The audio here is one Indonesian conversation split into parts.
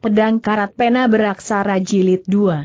Pedang Karat Pena Beraksara Jilid 2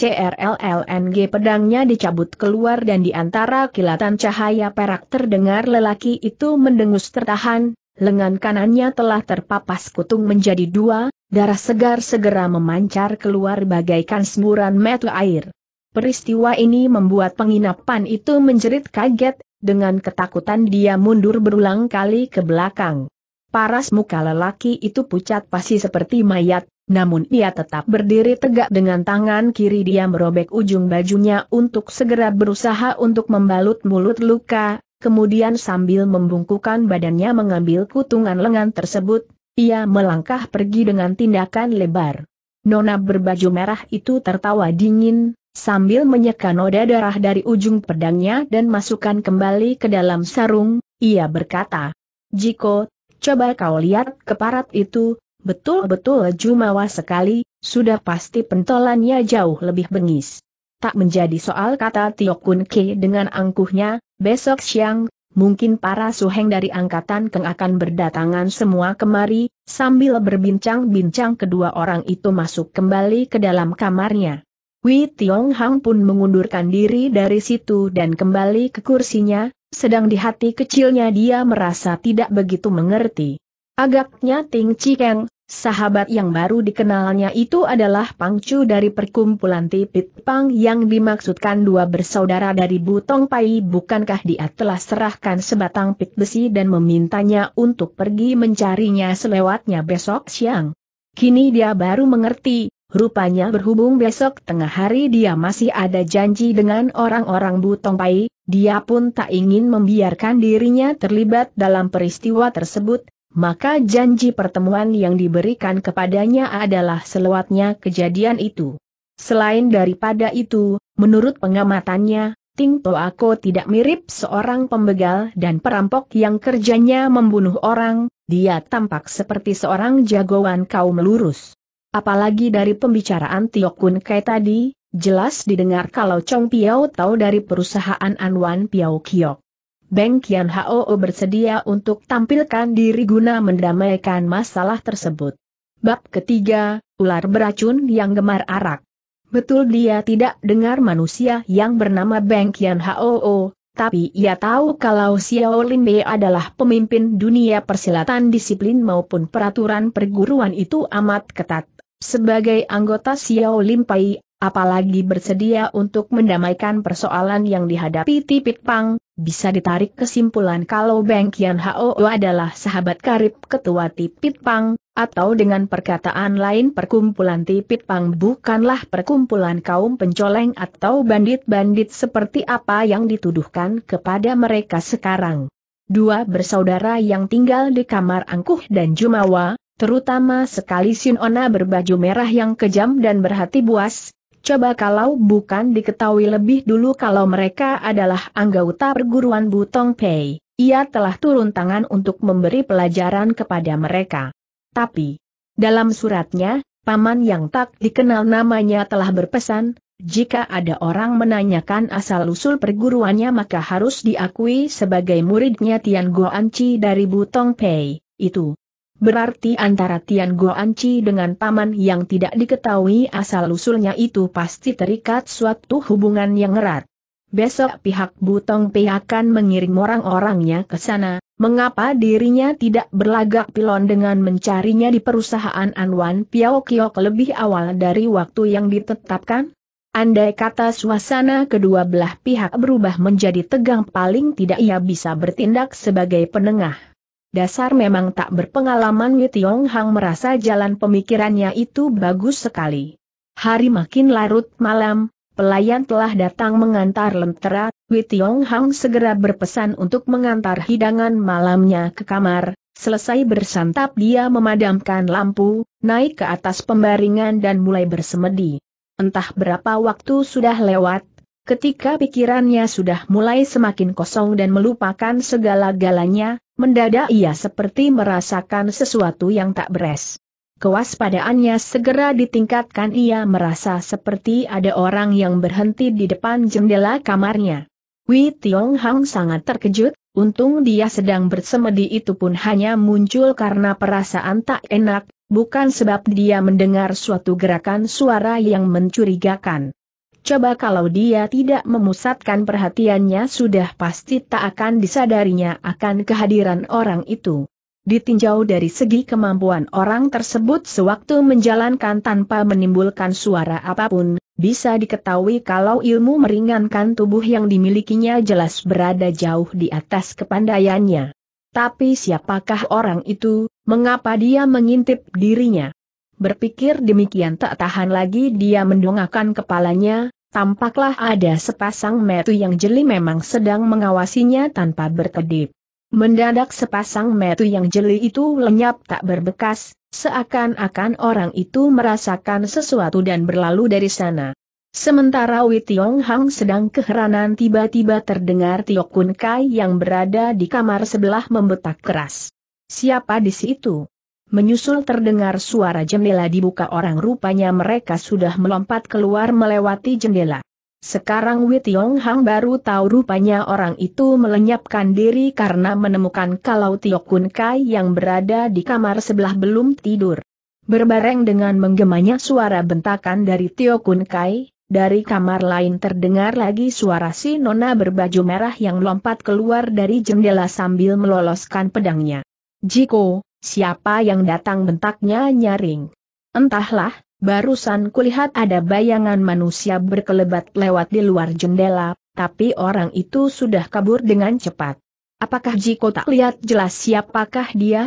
CRLLNG pedangnya dicabut keluar dan di antara kilatan cahaya perak terdengar lelaki itu mendengus tertahan, lengan kanannya telah terpapas kutung menjadi dua, darah segar segera memancar keluar bagaikan semburan metu air. Peristiwa ini membuat penginapan itu menjerit kaget, dengan ketakutan dia mundur berulang kali ke belakang. Paras muka lelaki itu pucat pasti seperti mayat, namun ia tetap berdiri tegak dengan tangan kiri dia merobek ujung bajunya untuk segera berusaha untuk membalut mulut luka, kemudian sambil membungkukan badannya mengambil kutungan lengan tersebut, ia melangkah pergi dengan tindakan lebar. Nona berbaju merah itu tertawa dingin, sambil menyeka noda darah dari ujung pedangnya dan masukkan kembali ke dalam sarung, ia berkata, Jiko, Coba kau lihat keparat itu, betul-betul jumawa sekali, sudah pasti pentolannya jauh lebih bengis. Tak menjadi soal kata Tio Kun Ke dengan angkuhnya, besok siang, mungkin para suheng dari angkatan Keng akan berdatangan semua kemari, sambil berbincang-bincang kedua orang itu masuk kembali ke dalam kamarnya. Wei Tiong Hang pun mengundurkan diri dari situ dan kembali ke kursinya, sedang di hati kecilnya dia merasa tidak begitu mengerti. Agaknya Ting Cikeng, sahabat yang baru dikenalnya itu adalah pangcu dari perkumpulan Tipit Pang yang dimaksudkan dua bersaudara dari Butong Pai bukankah dia telah serahkan sebatang pit besi dan memintanya untuk pergi mencarinya selewatnya besok siang. Kini dia baru mengerti, rupanya berhubung besok tengah hari dia masih ada janji dengan orang-orang Butong Pai, dia pun tak ingin membiarkan dirinya terlibat dalam peristiwa tersebut, maka janji pertemuan yang diberikan kepadanya adalah selewatnya kejadian itu. Selain daripada itu, menurut pengamatannya, Ting Toako tidak mirip seorang pembegal dan perampok yang kerjanya membunuh orang, dia tampak seperti seorang jagoan kaum lurus. Apalagi dari pembicaraan Tio Kun Kai tadi, Jelas didengar kalau Chong Piao tahu dari perusahaan Anwan Piao Kiok. Beng Kian Hao bersedia untuk tampilkan diri guna mendamaikan masalah tersebut. Bab ketiga, ular beracun yang gemar arak. Betul dia tidak dengar manusia yang bernama Beng Kian Hao, tapi ia tahu kalau Xiao Lin Bei adalah pemimpin dunia persilatan disiplin maupun peraturan perguruan itu amat ketat. Sebagai anggota Xiao Pai, apalagi bersedia untuk mendamaikan persoalan yang dihadapi Tipit Pang, bisa ditarik kesimpulan kalau Beng Kian Hao adalah sahabat karib ketua Tipit Pang, atau dengan perkataan lain perkumpulan Tipit Pang bukanlah perkumpulan kaum pencoleng atau bandit-bandit seperti apa yang dituduhkan kepada mereka sekarang. Dua bersaudara yang tinggal di kamar Angkuh dan Jumawa, terutama sekali Sinona berbaju merah yang kejam dan berhati buas, coba kalau bukan diketahui lebih dulu kalau mereka adalah anggota perguruan Butong Pei, ia telah turun tangan untuk memberi pelajaran kepada mereka. Tapi, dalam suratnya, paman yang tak dikenal namanya telah berpesan, jika ada orang menanyakan asal-usul perguruannya maka harus diakui sebagai muridnya Tian Chi dari Butong Pei, itu. Berarti antara Tian Goanci dengan paman yang tidak diketahui asal-usulnya itu pasti terikat suatu hubungan yang erat. Besok pihak Butong Pei akan mengirim orang-orangnya ke sana, mengapa dirinya tidak berlagak pilon dengan mencarinya di perusahaan Anwan Piao Kiok lebih awal dari waktu yang ditetapkan? Andai kata suasana kedua belah pihak berubah menjadi tegang paling tidak ia bisa bertindak sebagai penengah dasar memang tak berpengalaman Wei Tiong Hang merasa jalan pemikirannya itu bagus sekali. Hari makin larut malam, pelayan telah datang mengantar lentera, Wei Tiong Hang segera berpesan untuk mengantar hidangan malamnya ke kamar, selesai bersantap dia memadamkan lampu, naik ke atas pembaringan dan mulai bersemedi. Entah berapa waktu sudah lewat, ketika pikirannya sudah mulai semakin kosong dan melupakan segala galanya, Mendadak ia seperti merasakan sesuatu yang tak beres. Kewaspadaannya segera ditingkatkan ia merasa seperti ada orang yang berhenti di depan jendela kamarnya. Wei Tiong Hang sangat terkejut, untung dia sedang bersemedi itu pun hanya muncul karena perasaan tak enak, bukan sebab dia mendengar suatu gerakan suara yang mencurigakan. Coba kalau dia tidak memusatkan perhatiannya sudah pasti tak akan disadarinya akan kehadiran orang itu. Ditinjau dari segi kemampuan orang tersebut sewaktu menjalankan tanpa menimbulkan suara apapun, bisa diketahui kalau ilmu meringankan tubuh yang dimilikinya jelas berada jauh di atas kepandaiannya. Tapi siapakah orang itu, mengapa dia mengintip dirinya? Berpikir demikian tak tahan lagi dia mendongakkan kepalanya, tampaklah ada sepasang metu yang jeli memang sedang mengawasinya tanpa berkedip. Mendadak sepasang metu yang jeli itu lenyap tak berbekas, seakan-akan orang itu merasakan sesuatu dan berlalu dari sana. Sementara Wei Tiong Hang sedang keheranan tiba-tiba terdengar Tio Kun Kai yang berada di kamar sebelah membetak keras. Siapa di situ? Menyusul terdengar suara jendela dibuka orang rupanya mereka sudah melompat keluar melewati jendela. Sekarang Wei Tiong Hang baru tahu rupanya orang itu melenyapkan diri karena menemukan kalau Tio Kun Kai yang berada di kamar sebelah belum tidur. Berbareng dengan menggemanya suara bentakan dari Tio Kun Kai, dari kamar lain terdengar lagi suara si nona berbaju merah yang lompat keluar dari jendela sambil meloloskan pedangnya. Jiko, Siapa yang datang bentaknya nyaring. Entahlah, barusan kulihat ada bayangan manusia berkelebat lewat di luar jendela, tapi orang itu sudah kabur dengan cepat. Apakah Jiko tak lihat jelas siapakah dia?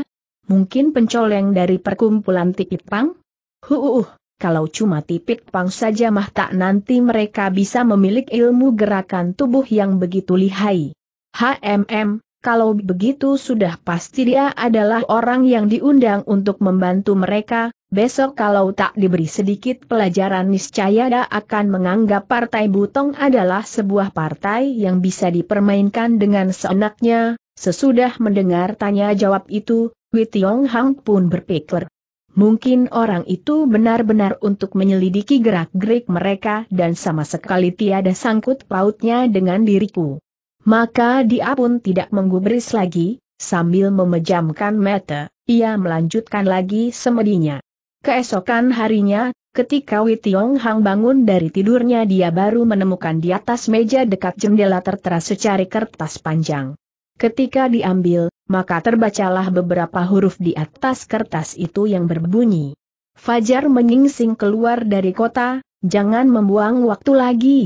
Mungkin pencoleng dari perkumpulan tipit pang? Huuuh, kalau cuma tipit pang saja mah tak nanti mereka bisa memiliki ilmu gerakan tubuh yang begitu lihai. HMM, kalau begitu sudah pasti dia adalah orang yang diundang untuk membantu mereka, besok kalau tak diberi sedikit pelajaran niscaya dia akan menganggap Partai Butong adalah sebuah partai yang bisa dipermainkan dengan seenaknya. Sesudah mendengar tanya-jawab itu, Witiong Hang pun berpikir. Mungkin orang itu benar-benar untuk menyelidiki gerak-gerik mereka dan sama sekali tiada sangkut pautnya dengan diriku. Maka dia pun tidak menggubris lagi, sambil memejamkan mata, ia melanjutkan lagi semedinya. Keesokan harinya, ketika Wei Tiong Hang bangun dari tidurnya dia baru menemukan di atas meja dekat jendela tertera secari kertas panjang. Ketika diambil, maka terbacalah beberapa huruf di atas kertas itu yang berbunyi. Fajar menyingsing keluar dari kota, jangan membuang waktu lagi,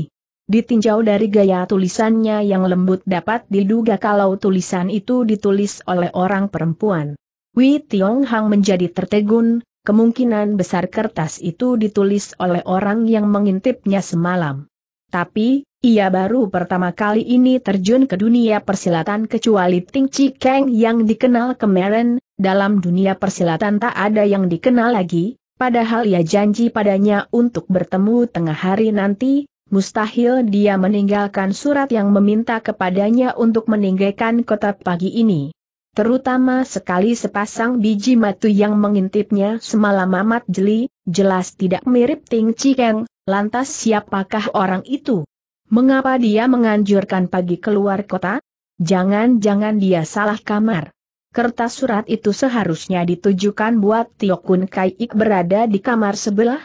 Ditinjau dari gaya tulisannya yang lembut dapat diduga kalau tulisan itu ditulis oleh orang perempuan. Wei Tiong Hang menjadi tertegun, kemungkinan besar kertas itu ditulis oleh orang yang mengintipnya semalam. Tapi, ia baru pertama kali ini terjun ke dunia persilatan kecuali Ting Chi Kang yang dikenal kemarin, dalam dunia persilatan tak ada yang dikenal lagi, padahal ia janji padanya untuk bertemu tengah hari nanti, mustahil dia meninggalkan surat yang meminta kepadanya untuk meninggalkan kota pagi ini. Terutama sekali sepasang biji matu yang mengintipnya semalam amat jeli, jelas tidak mirip Ting Cikeng, lantas siapakah orang itu? Mengapa dia menganjurkan pagi keluar kota? Jangan-jangan dia salah kamar. Kertas surat itu seharusnya ditujukan buat Tio Kun Kai Ik berada di kamar sebelah,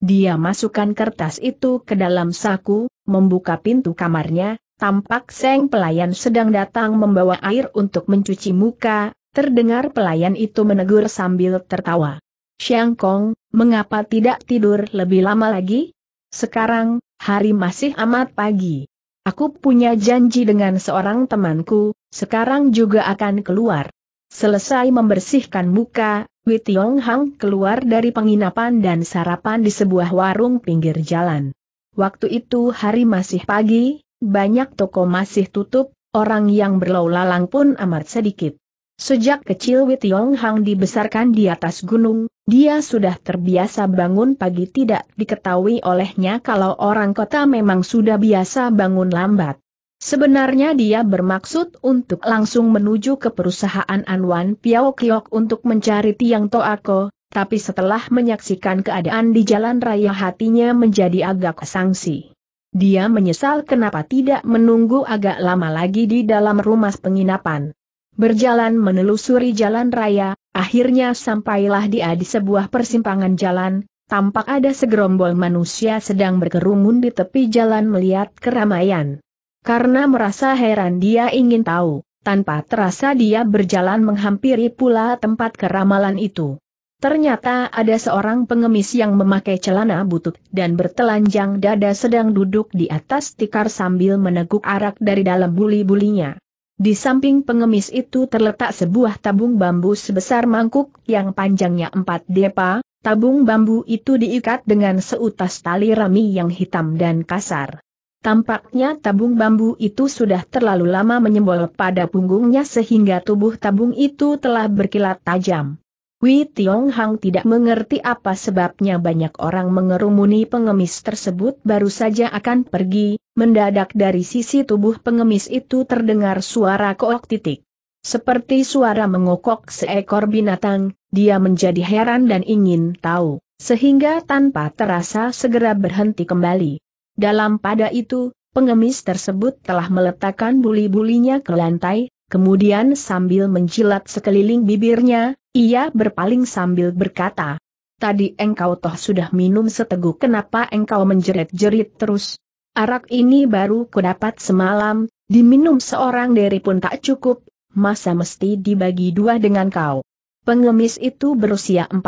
dia masukkan kertas itu ke dalam saku, membuka pintu kamarnya, tampak seng pelayan sedang datang membawa air untuk mencuci muka, terdengar pelayan itu menegur sambil tertawa. Xiang Kong, mengapa tidak tidur lebih lama lagi? Sekarang, hari masih amat pagi. Aku punya janji dengan seorang temanku, sekarang juga akan keluar. Selesai membersihkan muka, Wei Tiong Hang keluar dari penginapan dan sarapan di sebuah warung pinggir jalan. Waktu itu hari masih pagi, banyak toko masih tutup, orang yang berlalu-lalang pun amat sedikit. Sejak kecil Wei Tiong Hang dibesarkan di atas gunung, dia sudah terbiasa bangun pagi tidak diketahui olehnya kalau orang kota memang sudah biasa bangun lambat. Sebenarnya dia bermaksud untuk langsung menuju ke perusahaan Anwan Piao Kiok untuk mencari Tiang Toako, tapi setelah menyaksikan keadaan di jalan raya hatinya menjadi agak sangsi. Dia menyesal kenapa tidak menunggu agak lama lagi di dalam rumah penginapan. Berjalan menelusuri jalan raya, akhirnya sampailah dia di sebuah persimpangan jalan, tampak ada segerombol manusia sedang berkerumun di tepi jalan melihat keramaian. Karena merasa heran dia ingin tahu, tanpa terasa dia berjalan menghampiri pula tempat keramalan itu. Ternyata ada seorang pengemis yang memakai celana butut dan bertelanjang dada sedang duduk di atas tikar sambil meneguk arak dari dalam buli-bulinya. Di samping pengemis itu terletak sebuah tabung bambu sebesar mangkuk yang panjangnya empat depa, tabung bambu itu diikat dengan seutas tali rami yang hitam dan kasar. Tampaknya tabung bambu itu sudah terlalu lama menyembol pada punggungnya sehingga tubuh tabung itu telah berkilat tajam. Wei Tiong Hang tidak mengerti apa sebabnya banyak orang mengerumuni pengemis tersebut baru saja akan pergi, mendadak dari sisi tubuh pengemis itu terdengar suara kook titik. Seperti suara mengokok seekor binatang, dia menjadi heran dan ingin tahu, sehingga tanpa terasa segera berhenti kembali. Dalam pada itu, pengemis tersebut telah meletakkan buli-bulinya ke lantai, kemudian sambil menjilat sekeliling bibirnya, ia berpaling sambil berkata, Tadi engkau toh sudah minum seteguk kenapa engkau menjerit-jerit terus? Arak ini baru dapat semalam, diminum seorang dari pun tak cukup, masa mesti dibagi dua dengan kau. Pengemis itu berusia 40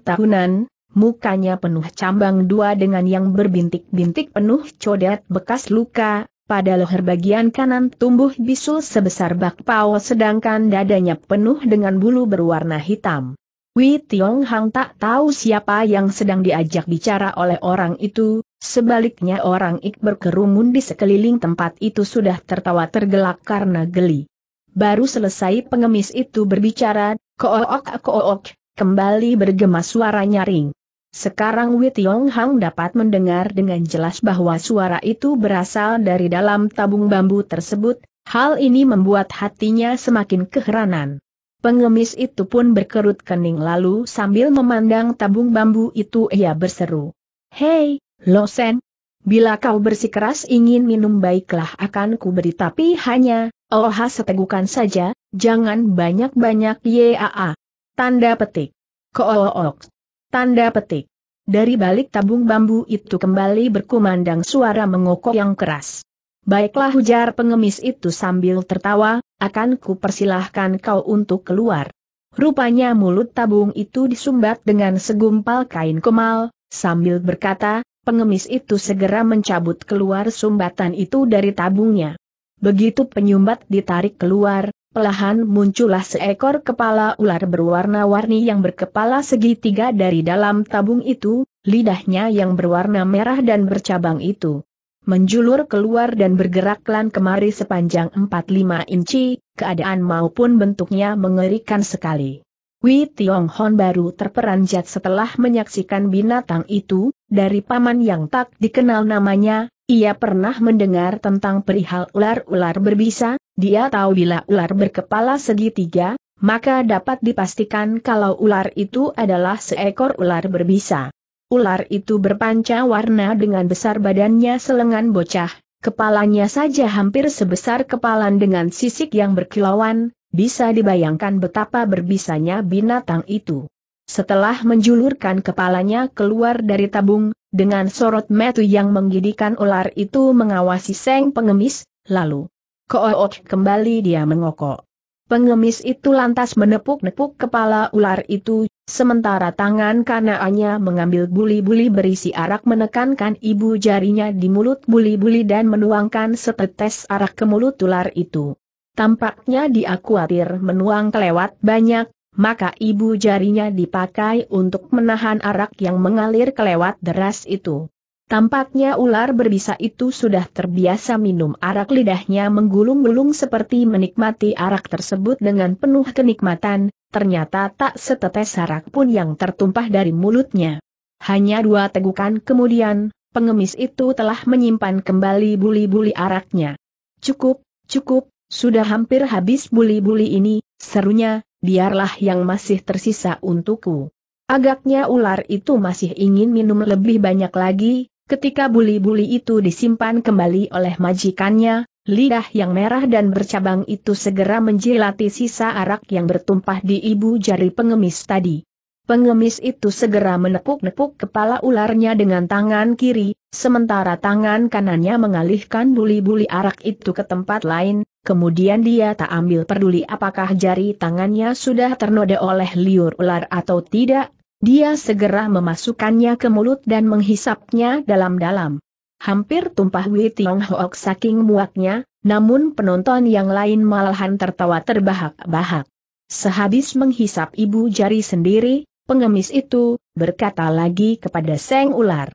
tahunan, mukanya penuh cambang dua dengan yang berbintik-bintik penuh codet bekas luka, pada leher bagian kanan tumbuh bisul sebesar bakpao sedangkan dadanya penuh dengan bulu berwarna hitam. Wei Tiong Hang tak tahu siapa yang sedang diajak bicara oleh orang itu, sebaliknya orang ik berkerumun di sekeliling tempat itu sudah tertawa tergelak karena geli. Baru selesai pengemis itu berbicara, kook kook, kembali bergema suara nyaring. Sekarang Wei Tiong Hang dapat mendengar dengan jelas bahwa suara itu berasal dari dalam tabung bambu tersebut, hal ini membuat hatinya semakin keheranan. Pengemis itu pun berkerut kening lalu sambil memandang tabung bambu itu ia berseru. Hei, Losen! Bila kau bersikeras ingin minum baiklah akan ku beri tapi hanya, oh setegukan saja, jangan banyak-banyak yaa. Tanda petik. Kooks. Tanda petik. Dari balik tabung bambu itu kembali berkumandang suara mengokok yang keras. Baiklah hujar pengemis itu sambil tertawa, akan ku persilahkan kau untuk keluar. Rupanya mulut tabung itu disumbat dengan segumpal kain kemal, sambil berkata, pengemis itu segera mencabut keluar sumbatan itu dari tabungnya. Begitu penyumbat ditarik keluar, Pelahan muncullah seekor kepala ular berwarna-warni yang berkepala segitiga dari dalam tabung itu, lidahnya yang berwarna merah dan bercabang itu. Menjulur keluar dan bergerak kemari sepanjang 45 inci, keadaan maupun bentuknya mengerikan sekali. Wei Tiong Hon baru terperanjat setelah menyaksikan binatang itu, dari paman yang tak dikenal namanya, ia pernah mendengar tentang perihal ular-ular berbisa, dia tahu bila ular berkepala segitiga, maka dapat dipastikan kalau ular itu adalah seekor ular berbisa. Ular itu berpanca warna dengan besar badannya selengan bocah, kepalanya saja hampir sebesar kepalan dengan sisik yang berkilauan, bisa dibayangkan betapa berbisanya binatang itu. Setelah menjulurkan kepalanya keluar dari tabung, dengan sorot metu yang menggidikan ular itu mengawasi Seng pengemis, lalu koot kembali dia mengokok. Pengemis itu lantas menepuk-nepuk kepala ular itu, sementara tangan kanaannya mengambil buli-buli berisi arak menekankan ibu jarinya di mulut buli-buli dan menuangkan setetes arak ke mulut ular itu. Tampaknya dia khawatir menuang kelewat banyak, maka ibu jarinya dipakai untuk menahan arak yang mengalir kelewat deras itu. Tampaknya ular berbisa itu sudah terbiasa minum arak lidahnya menggulung-gulung seperti menikmati arak tersebut dengan penuh kenikmatan, ternyata tak setetes arak pun yang tertumpah dari mulutnya. Hanya dua tegukan kemudian, pengemis itu telah menyimpan kembali buli-buli araknya. Cukup, cukup, sudah hampir habis buli-buli ini, serunya, biarlah yang masih tersisa untukku. Agaknya ular itu masih ingin minum lebih banyak lagi, ketika buli-buli itu disimpan kembali oleh majikannya, lidah yang merah dan bercabang itu segera menjilati sisa arak yang bertumpah di ibu jari pengemis tadi. Pengemis itu segera menepuk-nepuk kepala ularnya dengan tangan kiri, Sementara tangan kanannya mengalihkan buli-buli arak itu ke tempat lain, kemudian dia tak ambil peduli apakah jari tangannya sudah ternoda oleh liur ular atau tidak, dia segera memasukkannya ke mulut dan menghisapnya dalam-dalam. Hampir tumpah Wei Tiong Hoak saking muaknya, namun penonton yang lain malahan tertawa terbahak-bahak. Sehabis menghisap ibu jari sendiri, pengemis itu berkata lagi kepada Seng Ular.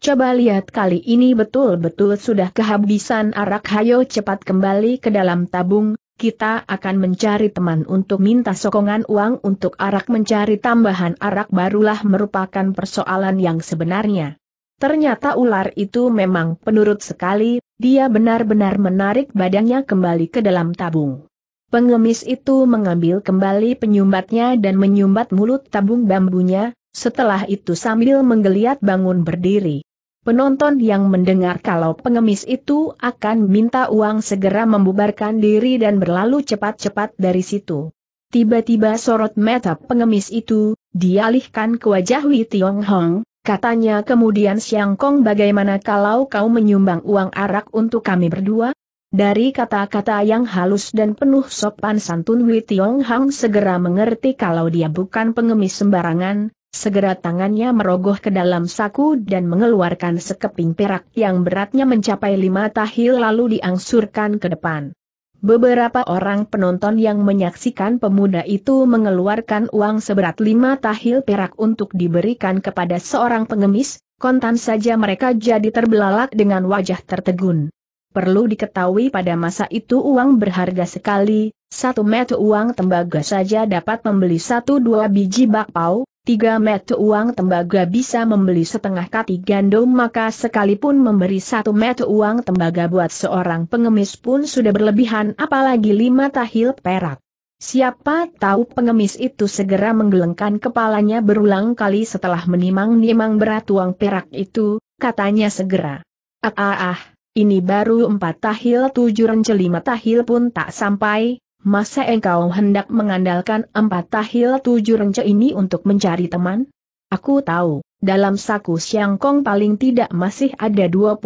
Coba lihat kali ini betul-betul sudah kehabisan arak hayo cepat kembali ke dalam tabung, kita akan mencari teman untuk minta sokongan uang untuk arak mencari tambahan arak barulah merupakan persoalan yang sebenarnya. Ternyata ular itu memang penurut sekali, dia benar-benar menarik badannya kembali ke dalam tabung. Pengemis itu mengambil kembali penyumbatnya dan menyumbat mulut tabung bambunya, setelah itu sambil menggeliat bangun berdiri. Penonton yang mendengar kalau pengemis itu akan minta uang segera membubarkan diri dan berlalu cepat-cepat dari situ. Tiba-tiba sorot mata pengemis itu, dialihkan ke wajah Wei Tiong Hong, katanya kemudian Siang Kong bagaimana kalau kau menyumbang uang arak untuk kami berdua? Dari kata-kata yang halus dan penuh sopan santun Wei Tiong Hong segera mengerti kalau dia bukan pengemis sembarangan, Segera tangannya merogoh ke dalam saku dan mengeluarkan sekeping perak yang beratnya mencapai lima tahil lalu diangsurkan ke depan. Beberapa orang penonton yang menyaksikan pemuda itu mengeluarkan uang seberat lima tahil perak untuk diberikan kepada seorang pengemis, kontan saja mereka jadi terbelalak dengan wajah tertegun. Perlu diketahui pada masa itu uang berharga sekali, satu metu uang tembaga saja dapat membeli satu dua biji bakpao, Tiga met uang tembaga bisa membeli setengah kati gandum maka sekalipun memberi satu met uang tembaga buat seorang pengemis pun sudah berlebihan apalagi lima tahil perak. Siapa tahu pengemis itu segera menggelengkan kepalanya berulang kali setelah menimang-nimang berat uang perak itu, katanya segera. Ah ah ah, ini baru empat tahil tujuh rencel lima tahil pun tak sampai, masa engkau hendak mengandalkan empat tahil tujuh renca ini untuk mencari teman? Aku tahu, dalam saku Siangkong paling tidak masih ada 28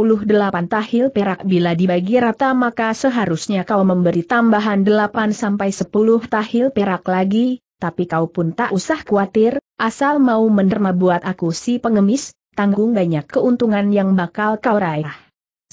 tahil perak bila dibagi rata maka seharusnya kau memberi tambahan 8 sampai 10 tahil perak lagi, tapi kau pun tak usah khawatir, asal mau menerima buat aku si pengemis, tanggung banyak keuntungan yang bakal kau raih.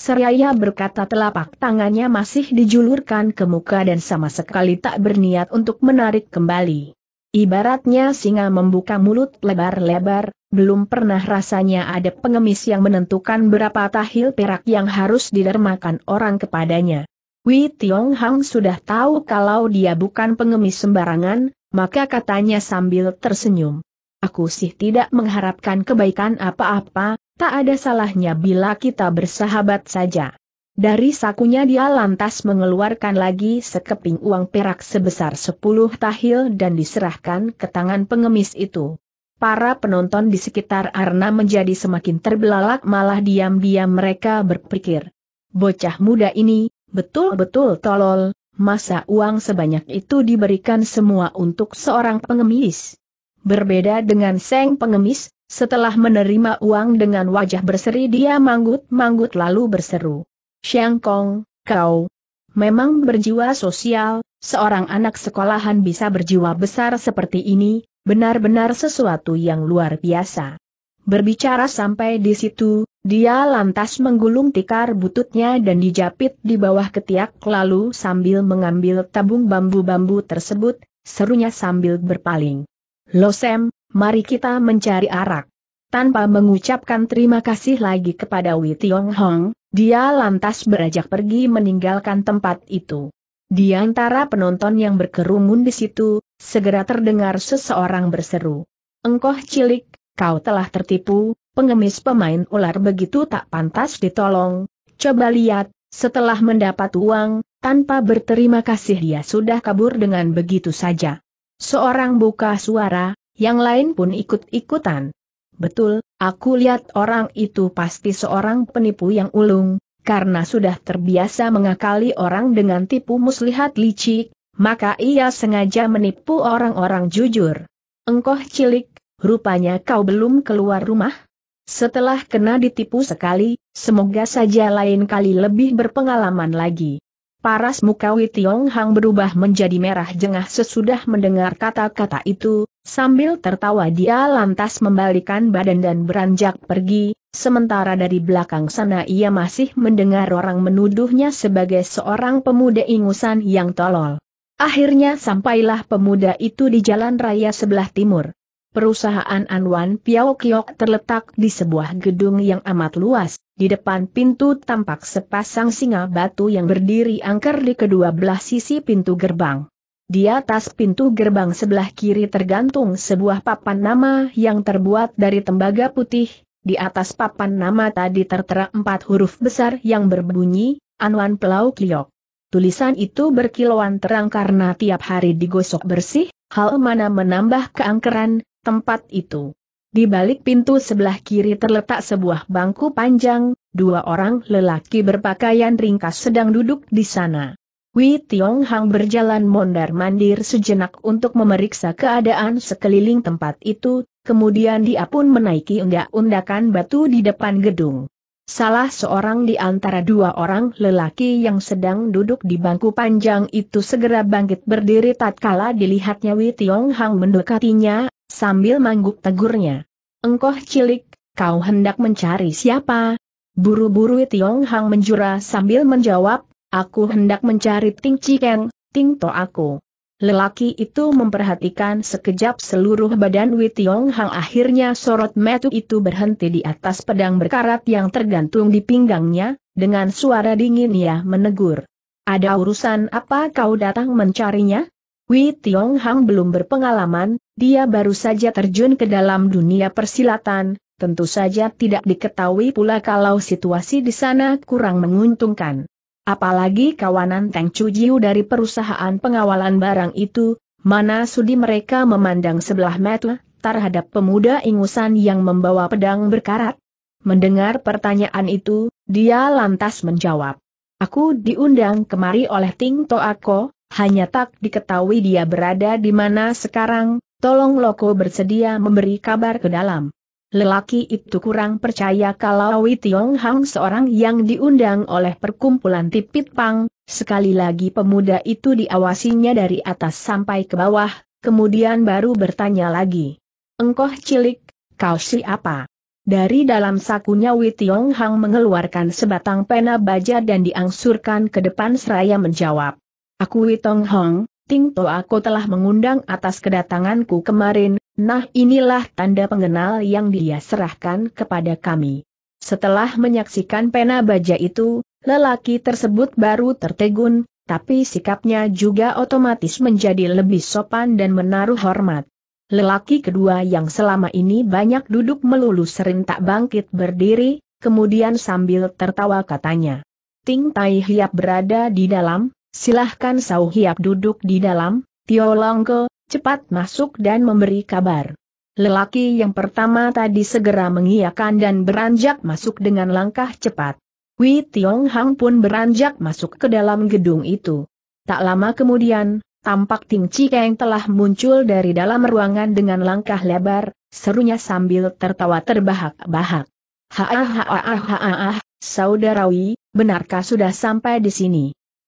Seraya berkata telapak tangannya masih dijulurkan ke muka dan sama sekali tak berniat untuk menarik kembali. Ibaratnya singa membuka mulut lebar-lebar, belum pernah rasanya ada pengemis yang menentukan berapa tahil perak yang harus didermakan orang kepadanya. Wei Tiong Hang sudah tahu kalau dia bukan pengemis sembarangan, maka katanya sambil tersenyum. Aku sih tidak mengharapkan kebaikan apa-apa, Tak ada salahnya bila kita bersahabat saja. Dari sakunya dia lantas mengeluarkan lagi sekeping uang perak sebesar sepuluh tahil dan diserahkan ke tangan pengemis itu. Para penonton di sekitar Arna menjadi semakin terbelalak malah diam-diam mereka berpikir. Bocah muda ini, betul-betul tolol, masa uang sebanyak itu diberikan semua untuk seorang pengemis. Berbeda dengan Seng pengemis, setelah menerima uang dengan wajah berseri dia manggut-manggut lalu berseru. Xiang Kong, kau memang berjiwa sosial, seorang anak sekolahan bisa berjiwa besar seperti ini, benar-benar sesuatu yang luar biasa. Berbicara sampai di situ, dia lantas menggulung tikar bututnya dan dijapit di bawah ketiak lalu sambil mengambil tabung bambu-bambu tersebut, serunya sambil berpaling. Losem, mari kita mencari arak. Tanpa mengucapkan terima kasih lagi kepada Wei Tiong Hong, dia lantas berajak pergi meninggalkan tempat itu. Di antara penonton yang berkerumun di situ, segera terdengar seseorang berseru. Engkoh cilik, kau telah tertipu, pengemis pemain ular begitu tak pantas ditolong. Coba lihat, setelah mendapat uang, tanpa berterima kasih dia sudah kabur dengan begitu saja. Seorang buka suara, yang lain pun ikut-ikutan. Betul, aku lihat orang itu pasti seorang penipu yang ulung, karena sudah terbiasa mengakali orang dengan tipu muslihat licik, maka ia sengaja menipu orang-orang jujur. Engkoh cilik, rupanya kau belum keluar rumah? Setelah kena ditipu sekali, semoga saja lain kali lebih berpengalaman lagi. Paras muka Tiong Hang berubah menjadi merah jengah sesudah mendengar kata-kata itu, sambil tertawa dia lantas membalikan badan dan beranjak pergi, sementara dari belakang sana ia masih mendengar orang menuduhnya sebagai seorang pemuda ingusan yang tolol. Akhirnya sampailah pemuda itu di jalan raya sebelah timur. Perusahaan Anwan Piao Kiok terletak di sebuah gedung yang amat luas, di depan pintu tampak sepasang singa batu yang berdiri angker di kedua belah sisi pintu gerbang. Di atas pintu gerbang sebelah kiri tergantung sebuah papan nama yang terbuat dari tembaga putih, di atas papan nama tadi tertera empat huruf besar yang berbunyi, Anwan Piao Kliok. Tulisan itu berkilauan terang karena tiap hari digosok bersih, hal mana menambah keangkeran, tempat itu. Di balik pintu sebelah kiri terletak sebuah bangku panjang, dua orang lelaki berpakaian ringkas sedang duduk di sana. Wei Tiong Hang berjalan mondar-mandir sejenak untuk memeriksa keadaan sekeliling tempat itu, kemudian dia pun menaiki undak-undakan batu di depan gedung. Salah seorang di antara dua orang lelaki yang sedang duduk di bangku panjang itu segera bangkit berdiri tatkala dilihatnya Wei Tiong Hang mendekatinya, sambil mangguk tegurnya. Engkoh cilik, kau hendak mencari siapa? Buru-buru Wei Tiong Hang menjura sambil menjawab, aku hendak mencari Ting Cikeng, Ting To aku. Lelaki itu memperhatikan sekejap seluruh badan Wei Tiong Hang akhirnya sorot metu itu berhenti di atas pedang berkarat yang tergantung di pinggangnya, dengan suara dingin ia menegur. Ada urusan apa kau datang mencarinya? Wei Tiong Hang belum berpengalaman, dia baru saja terjun ke dalam dunia persilatan, tentu saja tidak diketahui pula kalau situasi di sana kurang menguntungkan. Apalagi kawanan Teng Chujiu dari perusahaan pengawalan barang itu, mana sudi mereka memandang sebelah mata terhadap pemuda ingusan yang membawa pedang berkarat? Mendengar pertanyaan itu, dia lantas menjawab. Aku diundang kemari oleh Ting Toako, hanya tak diketahui dia berada di mana sekarang, tolong Loko bersedia memberi kabar ke dalam. Lelaki itu kurang percaya kalau Wei Tiong Hang seorang yang diundang oleh perkumpulan Tipit Pang, sekali lagi pemuda itu diawasinya dari atas sampai ke bawah, kemudian baru bertanya lagi. Engkoh cilik, kau siapa? Dari dalam sakunya Wei Tiong Hang mengeluarkan sebatang pena baja dan diangsurkan ke depan seraya menjawab. Aku Wei Tong Hong, Ting Toa aku telah mengundang atas kedatanganku kemarin, Nah inilah tanda pengenal yang dia serahkan kepada kami. Setelah menyaksikan pena baja itu, lelaki tersebut baru tertegun, tapi sikapnya juga otomatis menjadi lebih sopan dan menaruh hormat. Lelaki kedua yang selama ini banyak duduk melulu serentak bangkit berdiri, kemudian sambil tertawa katanya. Ting Tai Hiap berada di dalam, silahkan Sau Hiap duduk di dalam, Tio Longko, cepat masuk dan memberi kabar. Lelaki yang pertama tadi segera mengiyakan dan beranjak masuk dengan langkah cepat. Wei Tiong Hang pun beranjak masuk ke dalam gedung itu. Tak lama kemudian, tampak Ting Chi Keng telah muncul dari dalam ruangan dengan langkah lebar, serunya sambil tertawa terbahak-bahak. saudara saudarawi, benarkah sudah sampai di sini?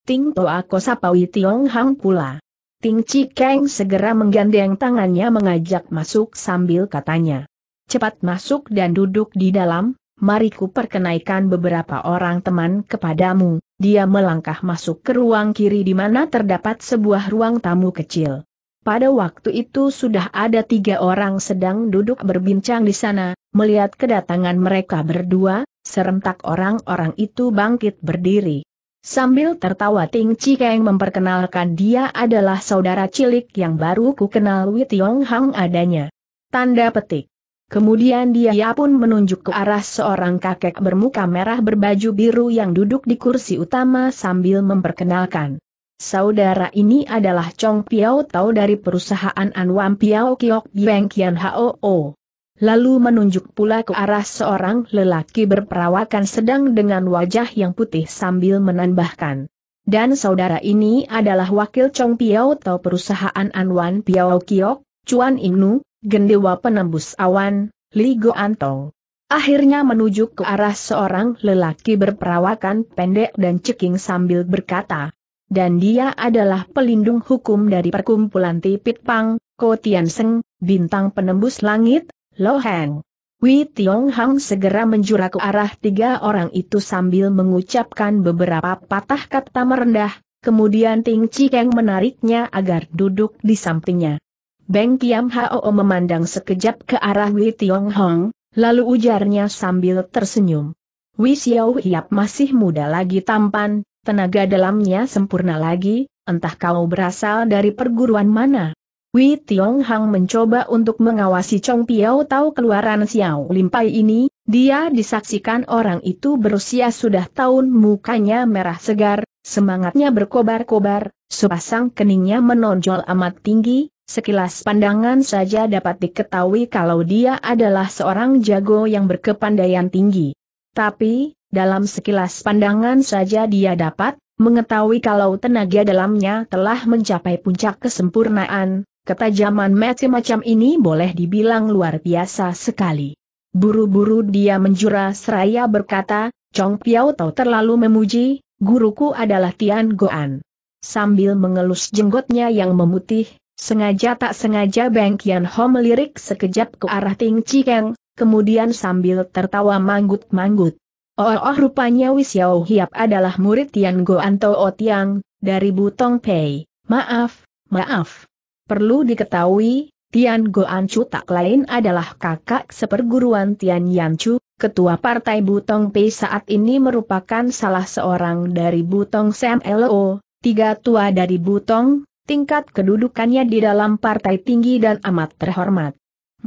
Ting Toa Kosapawi Tiong Hang pula. Ting Chi Kang segera menggandeng tangannya mengajak masuk sambil katanya. Cepat masuk dan duduk di dalam, Mariku perkenaikan beberapa orang teman kepadamu. Dia melangkah masuk ke ruang kiri di mana terdapat sebuah ruang tamu kecil. Pada waktu itu sudah ada tiga orang sedang duduk berbincang di sana, melihat kedatangan mereka berdua, serentak orang-orang itu bangkit berdiri. Sambil tertawa Ting Chikeng memperkenalkan dia adalah saudara cilik yang baru ku kenal Wei Tiong Hang adanya. Tanda petik. Kemudian dia pun menunjuk ke arah seorang kakek bermuka merah berbaju biru yang duduk di kursi utama sambil memperkenalkan. Saudara ini adalah Chong Piao Tao dari perusahaan Anwam Piao Kiok Bieng Kian Hoo lalu menunjuk pula ke arah seorang lelaki berperawakan sedang dengan wajah yang putih sambil menambahkan. Dan saudara ini adalah wakil Chong Piao atau perusahaan Anwan Piao Kiok, Chuan Inu, Gendewa Penembus Awan, Li Go Antong. Akhirnya menunjuk ke arah seorang lelaki berperawakan pendek dan ceking sambil berkata. Dan dia adalah pelindung hukum dari perkumpulan Tipit Pang, Tian Seng, bintang penembus langit, Loheng. Wei Tiong Hang segera menjura ke arah tiga orang itu sambil mengucapkan beberapa patah kata merendah, kemudian Ting Cikeng menariknya agar duduk di sampingnya. Beng Kiam Hao memandang sekejap ke arah Wei Tiong Hang, lalu ujarnya sambil tersenyum. Wei Xiao Hiap masih muda lagi tampan, tenaga dalamnya sempurna lagi, entah kau berasal dari perguruan mana. Wei Tiong Hang mencoba untuk mengawasi Chong Piao tahu keluaran Xiao Limpai ini, dia disaksikan orang itu berusia sudah tahun mukanya merah segar, semangatnya berkobar-kobar, sepasang keningnya menonjol amat tinggi, sekilas pandangan saja dapat diketahui kalau dia adalah seorang jago yang berkepandaian tinggi. Tapi, dalam sekilas pandangan saja dia dapat, mengetahui kalau tenaga dalamnya telah mencapai puncak kesempurnaan, Ketajaman Matthew macam ini boleh dibilang luar biasa sekali. Buru-buru dia menjura seraya berkata, Chong Piao Tau terlalu memuji, guruku adalah Tian Goan. Sambil mengelus jenggotnya yang memutih, sengaja tak sengaja Beng Kian Ho melirik sekejap ke arah Ting Keng, kemudian sambil tertawa manggut-manggut. Oh, oh, oh rupanya Wisiao Hiap adalah murid Tian Goan Tao Tiang, dari Butong Pei. Maaf, maaf. Perlu diketahui, Tian Goancu tak lain adalah kakak seperguruan Tian Yanchu, ketua partai Butong Pei saat ini merupakan salah seorang dari Butong Sam LO, tiga tua dari Butong, tingkat kedudukannya di dalam partai tinggi dan amat terhormat.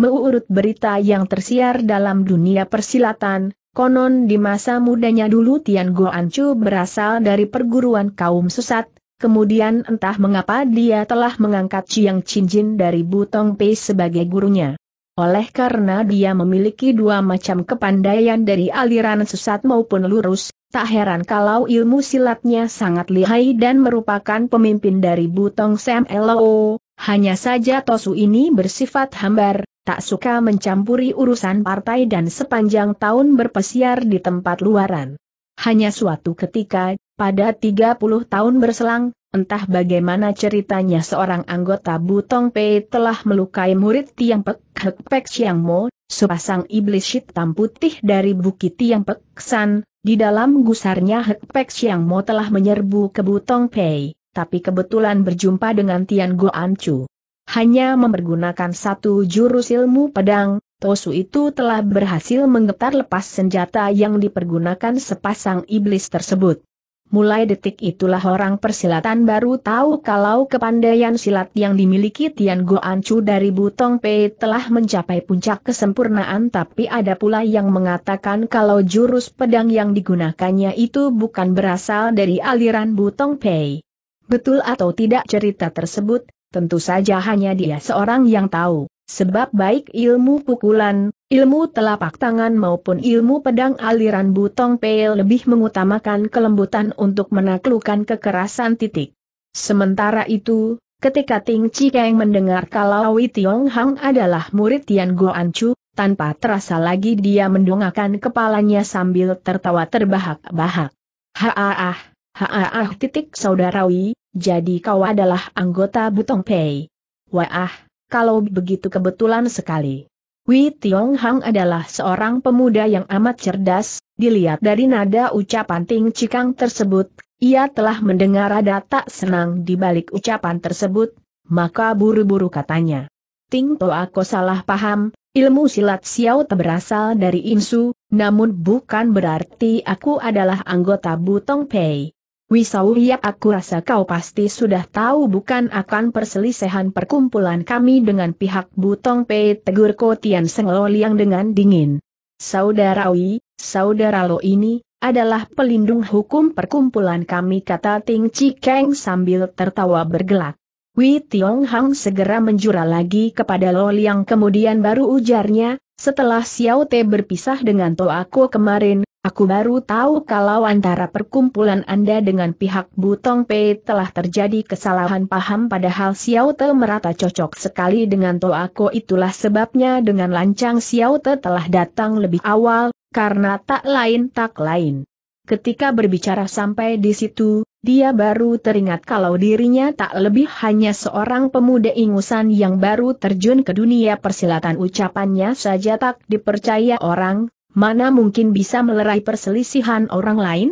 Meurut berita yang tersiar dalam dunia persilatan, konon di masa mudanya dulu Tian Goancu berasal dari perguruan kaum susat. Kemudian entah mengapa dia telah mengangkat Chiang Chinjin dari Butong Pei sebagai gurunya. Oleh karena dia memiliki dua macam kepandaian dari aliran sesat maupun lurus, tak heran kalau ilmu silatnya sangat lihai dan merupakan pemimpin dari Butong Sam Lo. Hanya saja Tosu ini bersifat hambar, tak suka mencampuri urusan partai dan sepanjang tahun berpesiar di tempat luaran. Hanya suatu ketika, pada 30 tahun berselang, entah bagaimana ceritanya seorang anggota Butong Pei telah melukai murid Tiang Pek Hek Pek Siang Mo, sepasang iblis hitam putih dari Bukit Tiang Pek San, di dalam gusarnya Hek Pek Siang Mo telah menyerbu ke Butong Pei, tapi kebetulan berjumpa dengan Tian Go Chu. Hanya mempergunakan satu jurus ilmu pedang, Tosu itu telah berhasil menggetar lepas senjata yang dipergunakan sepasang iblis tersebut mulai detik itulah orang persilatan baru tahu kalau kepandaian silat yang dimiliki Tian Goancu dari Butong Pei telah mencapai puncak kesempurnaan tapi ada pula yang mengatakan kalau jurus pedang yang digunakannya itu bukan berasal dari aliran Butong Pei. Betul atau tidak cerita tersebut, tentu saja hanya dia seorang yang tahu. Sebab baik ilmu pukulan, ilmu telapak tangan maupun ilmu pedang aliran Butong Pei lebih mengutamakan kelembutan untuk menaklukkan kekerasan titik. Sementara itu, ketika Ting Cikeng mendengar kalau Wei Tiong Hang adalah murid Tian Goan Chu, tanpa terasa lagi dia mendongakkan kepalanya sambil tertawa terbahak-bahak. Haaah, haaah titik saudarawi, jadi kau adalah anggota Butong Pei. Wah, kalau begitu kebetulan sekali. Wei Tiong Hang adalah seorang pemuda yang amat cerdas, dilihat dari nada ucapan Ting Cikang tersebut, ia telah mendengar ada tak senang di balik ucapan tersebut, maka buru-buru katanya. Ting To aku salah paham, ilmu silat Xiao Te berasal dari Insu, namun bukan berarti aku adalah anggota Butong Pei. Wisau Hiap aku rasa kau pasti sudah tahu bukan akan perselisihan perkumpulan kami dengan pihak Butong Pei tegur Tian Seng Lo dengan dingin. Saudara Wi, saudara Lo ini, adalah pelindung hukum perkumpulan kami kata Ting Chi sambil tertawa bergelak. Wi Tiong Hang segera menjura lagi kepada Lo Liang kemudian baru ujarnya, setelah Xiao Te berpisah dengan Ko kemarin, Aku baru tahu kalau antara perkumpulan Anda dengan pihak Butong Pei telah terjadi kesalahan paham padahal Xiao Te merata cocok sekali dengan Ko itulah sebabnya dengan lancang Xiao Te telah datang lebih awal, karena tak lain tak lain. Ketika berbicara sampai di situ, dia baru teringat kalau dirinya tak lebih hanya seorang pemuda ingusan yang baru terjun ke dunia persilatan ucapannya saja tak dipercaya orang, mana mungkin bisa melerai perselisihan orang lain?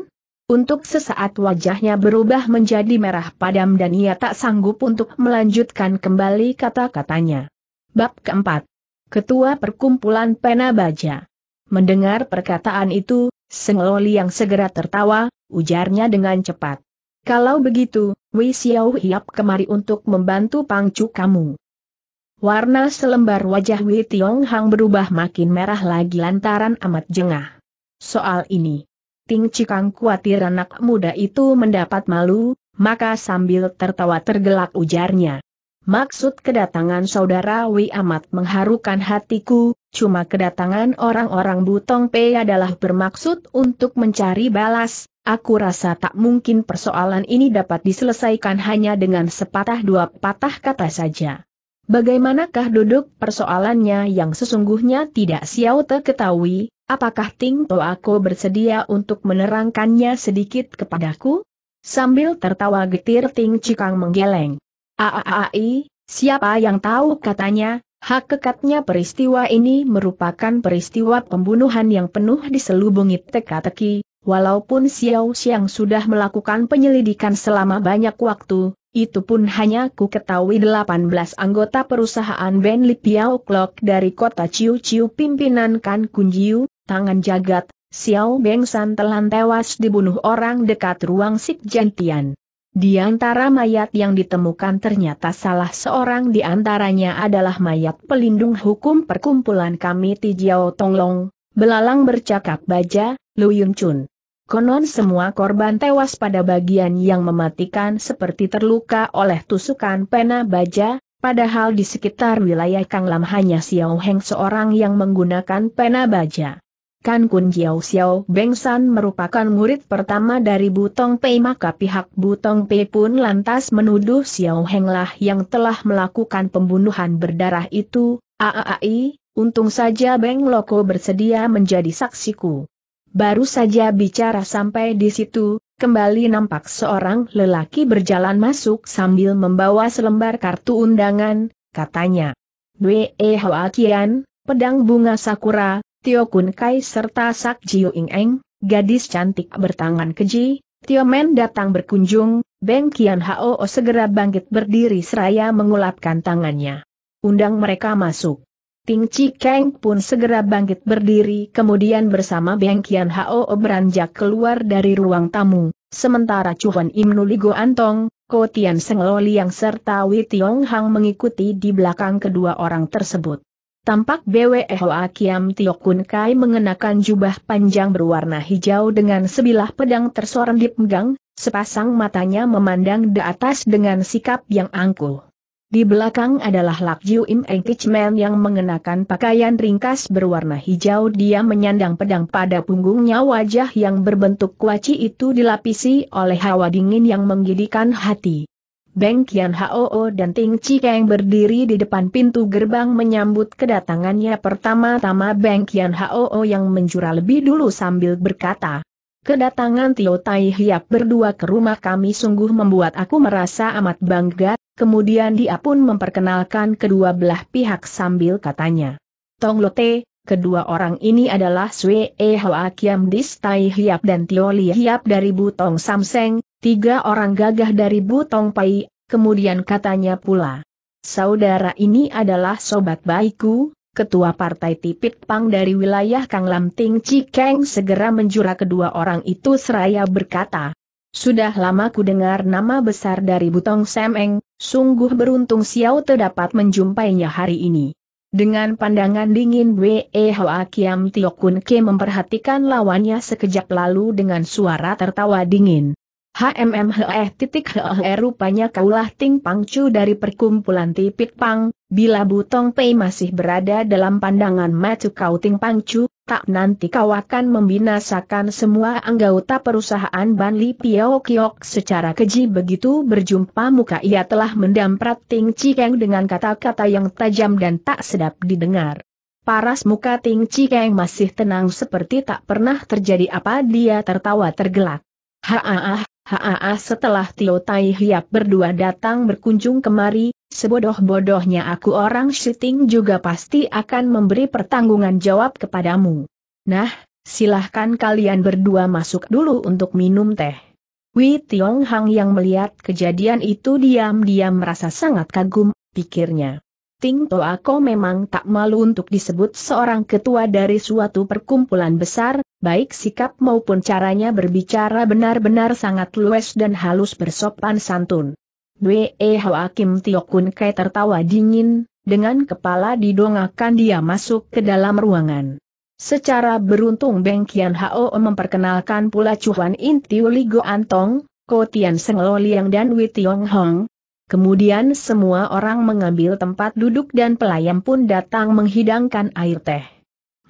Untuk sesaat wajahnya berubah menjadi merah padam dan ia tak sanggup untuk melanjutkan kembali kata-katanya. Bab keempat. Ketua Perkumpulan Pena Baja. Mendengar perkataan itu, Sengloli yang segera tertawa, ujarnya dengan cepat. Kalau begitu, Wei Xiao Hiap kemari untuk membantu pangcu kamu. Warna selembar wajah Wei Tiong Hang berubah makin merah lagi lantaran amat jengah. Soal ini, Ting Cikang khawatir anak muda itu mendapat malu, maka sambil tertawa tergelak ujarnya. Maksud kedatangan saudara Wei amat mengharukan hatiku, cuma kedatangan orang-orang Butong Pei adalah bermaksud untuk mencari balas, Aku rasa tak mungkin persoalan ini dapat diselesaikan hanya dengan sepatah dua patah kata saja. Bagaimanakah duduk persoalannya yang sesungguhnya tidak siau Te ketahui, apakah Ting To aku bersedia untuk menerangkannya sedikit kepadaku? Sambil tertawa getir Ting Cikang menggeleng. Aaai, siapa yang tahu katanya, hak kekatnya peristiwa ini merupakan peristiwa pembunuhan yang penuh diselubungi teka-teki, walaupun Xiao Xiang sudah melakukan penyelidikan selama banyak waktu, itu pun hanya ku ketahui 18 anggota perusahaan Ben Piao Clock dari kota Ciu Ciu pimpinan Kan Kunjiu, tangan jagat, Xiao San telan tewas dibunuh orang dekat ruang Sik Jantian. Di antara mayat yang ditemukan ternyata salah seorang di antaranya adalah mayat pelindung hukum perkumpulan kami Tijiao Tonglong, belalang bercakap baja, Lu Yun Chun. Konon semua korban tewas pada bagian yang mematikan seperti terluka oleh tusukan pena baja, padahal di sekitar wilayah Kang Lam hanya Xiao Heng seorang yang menggunakan pena baja. Kan Kun Jiao Xiao Beng San merupakan murid pertama dari Butong Pei maka pihak Butong Pei pun lantas menuduh Xiao Heng lah yang telah melakukan pembunuhan berdarah itu, aaai, untung saja Beng Loko bersedia menjadi saksiku. Baru saja bicara sampai di situ, kembali nampak seorang lelaki berjalan masuk sambil membawa selembar kartu undangan, katanya. Wei Hoa Kian, Pedang Bunga Sakura, Tio Kun Kai serta Sak Jiu Ing Eng, gadis cantik bertangan keji, Tio Men datang berkunjung, Beng Kian Hao segera bangkit berdiri seraya mengulapkan tangannya. Undang mereka masuk. Ting Chi Kang pun segera bangkit berdiri kemudian bersama Beng Kian Hao beranjak keluar dari ruang tamu, sementara Chuan Im Nuligo Antong, Ko Tian Seng Lo Liang serta Wei Tiong Hang mengikuti di belakang kedua orang tersebut. Tampak Bwe Hoa Kiam Tio Kun Kai mengenakan jubah panjang berwarna hijau dengan sebilah pedang di megang, sepasang matanya memandang di atas dengan sikap yang angkuh. Di belakang adalah Lak Im Im Engkichmen yang mengenakan pakaian ringkas berwarna hijau. Dia menyandang pedang pada punggungnya wajah yang berbentuk kuaci itu dilapisi oleh hawa dingin yang menggidikan hati. Beng Kian Hoo dan Ting Chi Kang berdiri di depan pintu gerbang menyambut kedatangannya pertama-tama Beng Kian Hoo yang menjura lebih dulu sambil berkata, Kedatangan Tio Tai Hiap berdua ke rumah kami sungguh membuat aku merasa amat bangga, Kemudian dia pun memperkenalkan kedua belah pihak sambil katanya. Tong Lote, kedua orang ini adalah Sue E Hoa Kiam Dis Tai Hiap dan Tio Li Hiap dari Butong Samseng, tiga orang gagah dari Butong Pai, kemudian katanya pula. Saudara ini adalah sobat baikku, ketua partai Tipit Pang dari wilayah Kang Lam Ting Cikeng segera menjura kedua orang itu seraya berkata, sudah lama ku dengar nama besar dari Butong Semeng, sungguh beruntung Xiao Te dapat menjumpainya hari ini. Dengan pandangan dingin Wei Hoa Kiam Tio Kun Ke memperhatikan lawannya sekejap lalu dengan suara tertawa dingin. HMM titik e rupanya kaulah Ting Pangcu dari perkumpulan Tipit Pang, bila Butong Pei masih berada dalam pandangan macu kau Ting Pangcu, tak nanti kau akan membinasakan semua anggota perusahaan Ban Li Piao Kiok secara keji begitu berjumpa muka ia telah mendamprat Ting Cikeng dengan kata-kata yang tajam dan tak sedap didengar. Paras muka Ting Cikeng masih tenang seperti tak pernah terjadi apa dia tertawa tergelak. Haah, Haa setelah Tio Tai Hiap berdua datang berkunjung kemari, sebodoh-bodohnya aku orang syuting juga pasti akan memberi pertanggungan jawab kepadamu. Nah, silahkan kalian berdua masuk dulu untuk minum teh. Wei Tiong Hang yang melihat kejadian itu diam-diam merasa sangat kagum, pikirnya. Ting Toa memang tak malu untuk disebut seorang ketua dari suatu perkumpulan besar, baik sikap maupun caranya berbicara benar-benar sangat luwes dan halus bersopan santun. Wee Hakim Tiokun Kai tertawa dingin, dengan kepala didongakkan dia masuk ke dalam ruangan. Secara beruntung Beng Kian Hao memperkenalkan pula Chuan Inti Ligo Antong, Ko Tian Seng Lo Liang dan Wei Tiong Hong. Kemudian semua orang mengambil tempat duduk dan pelayan pun datang menghidangkan air teh.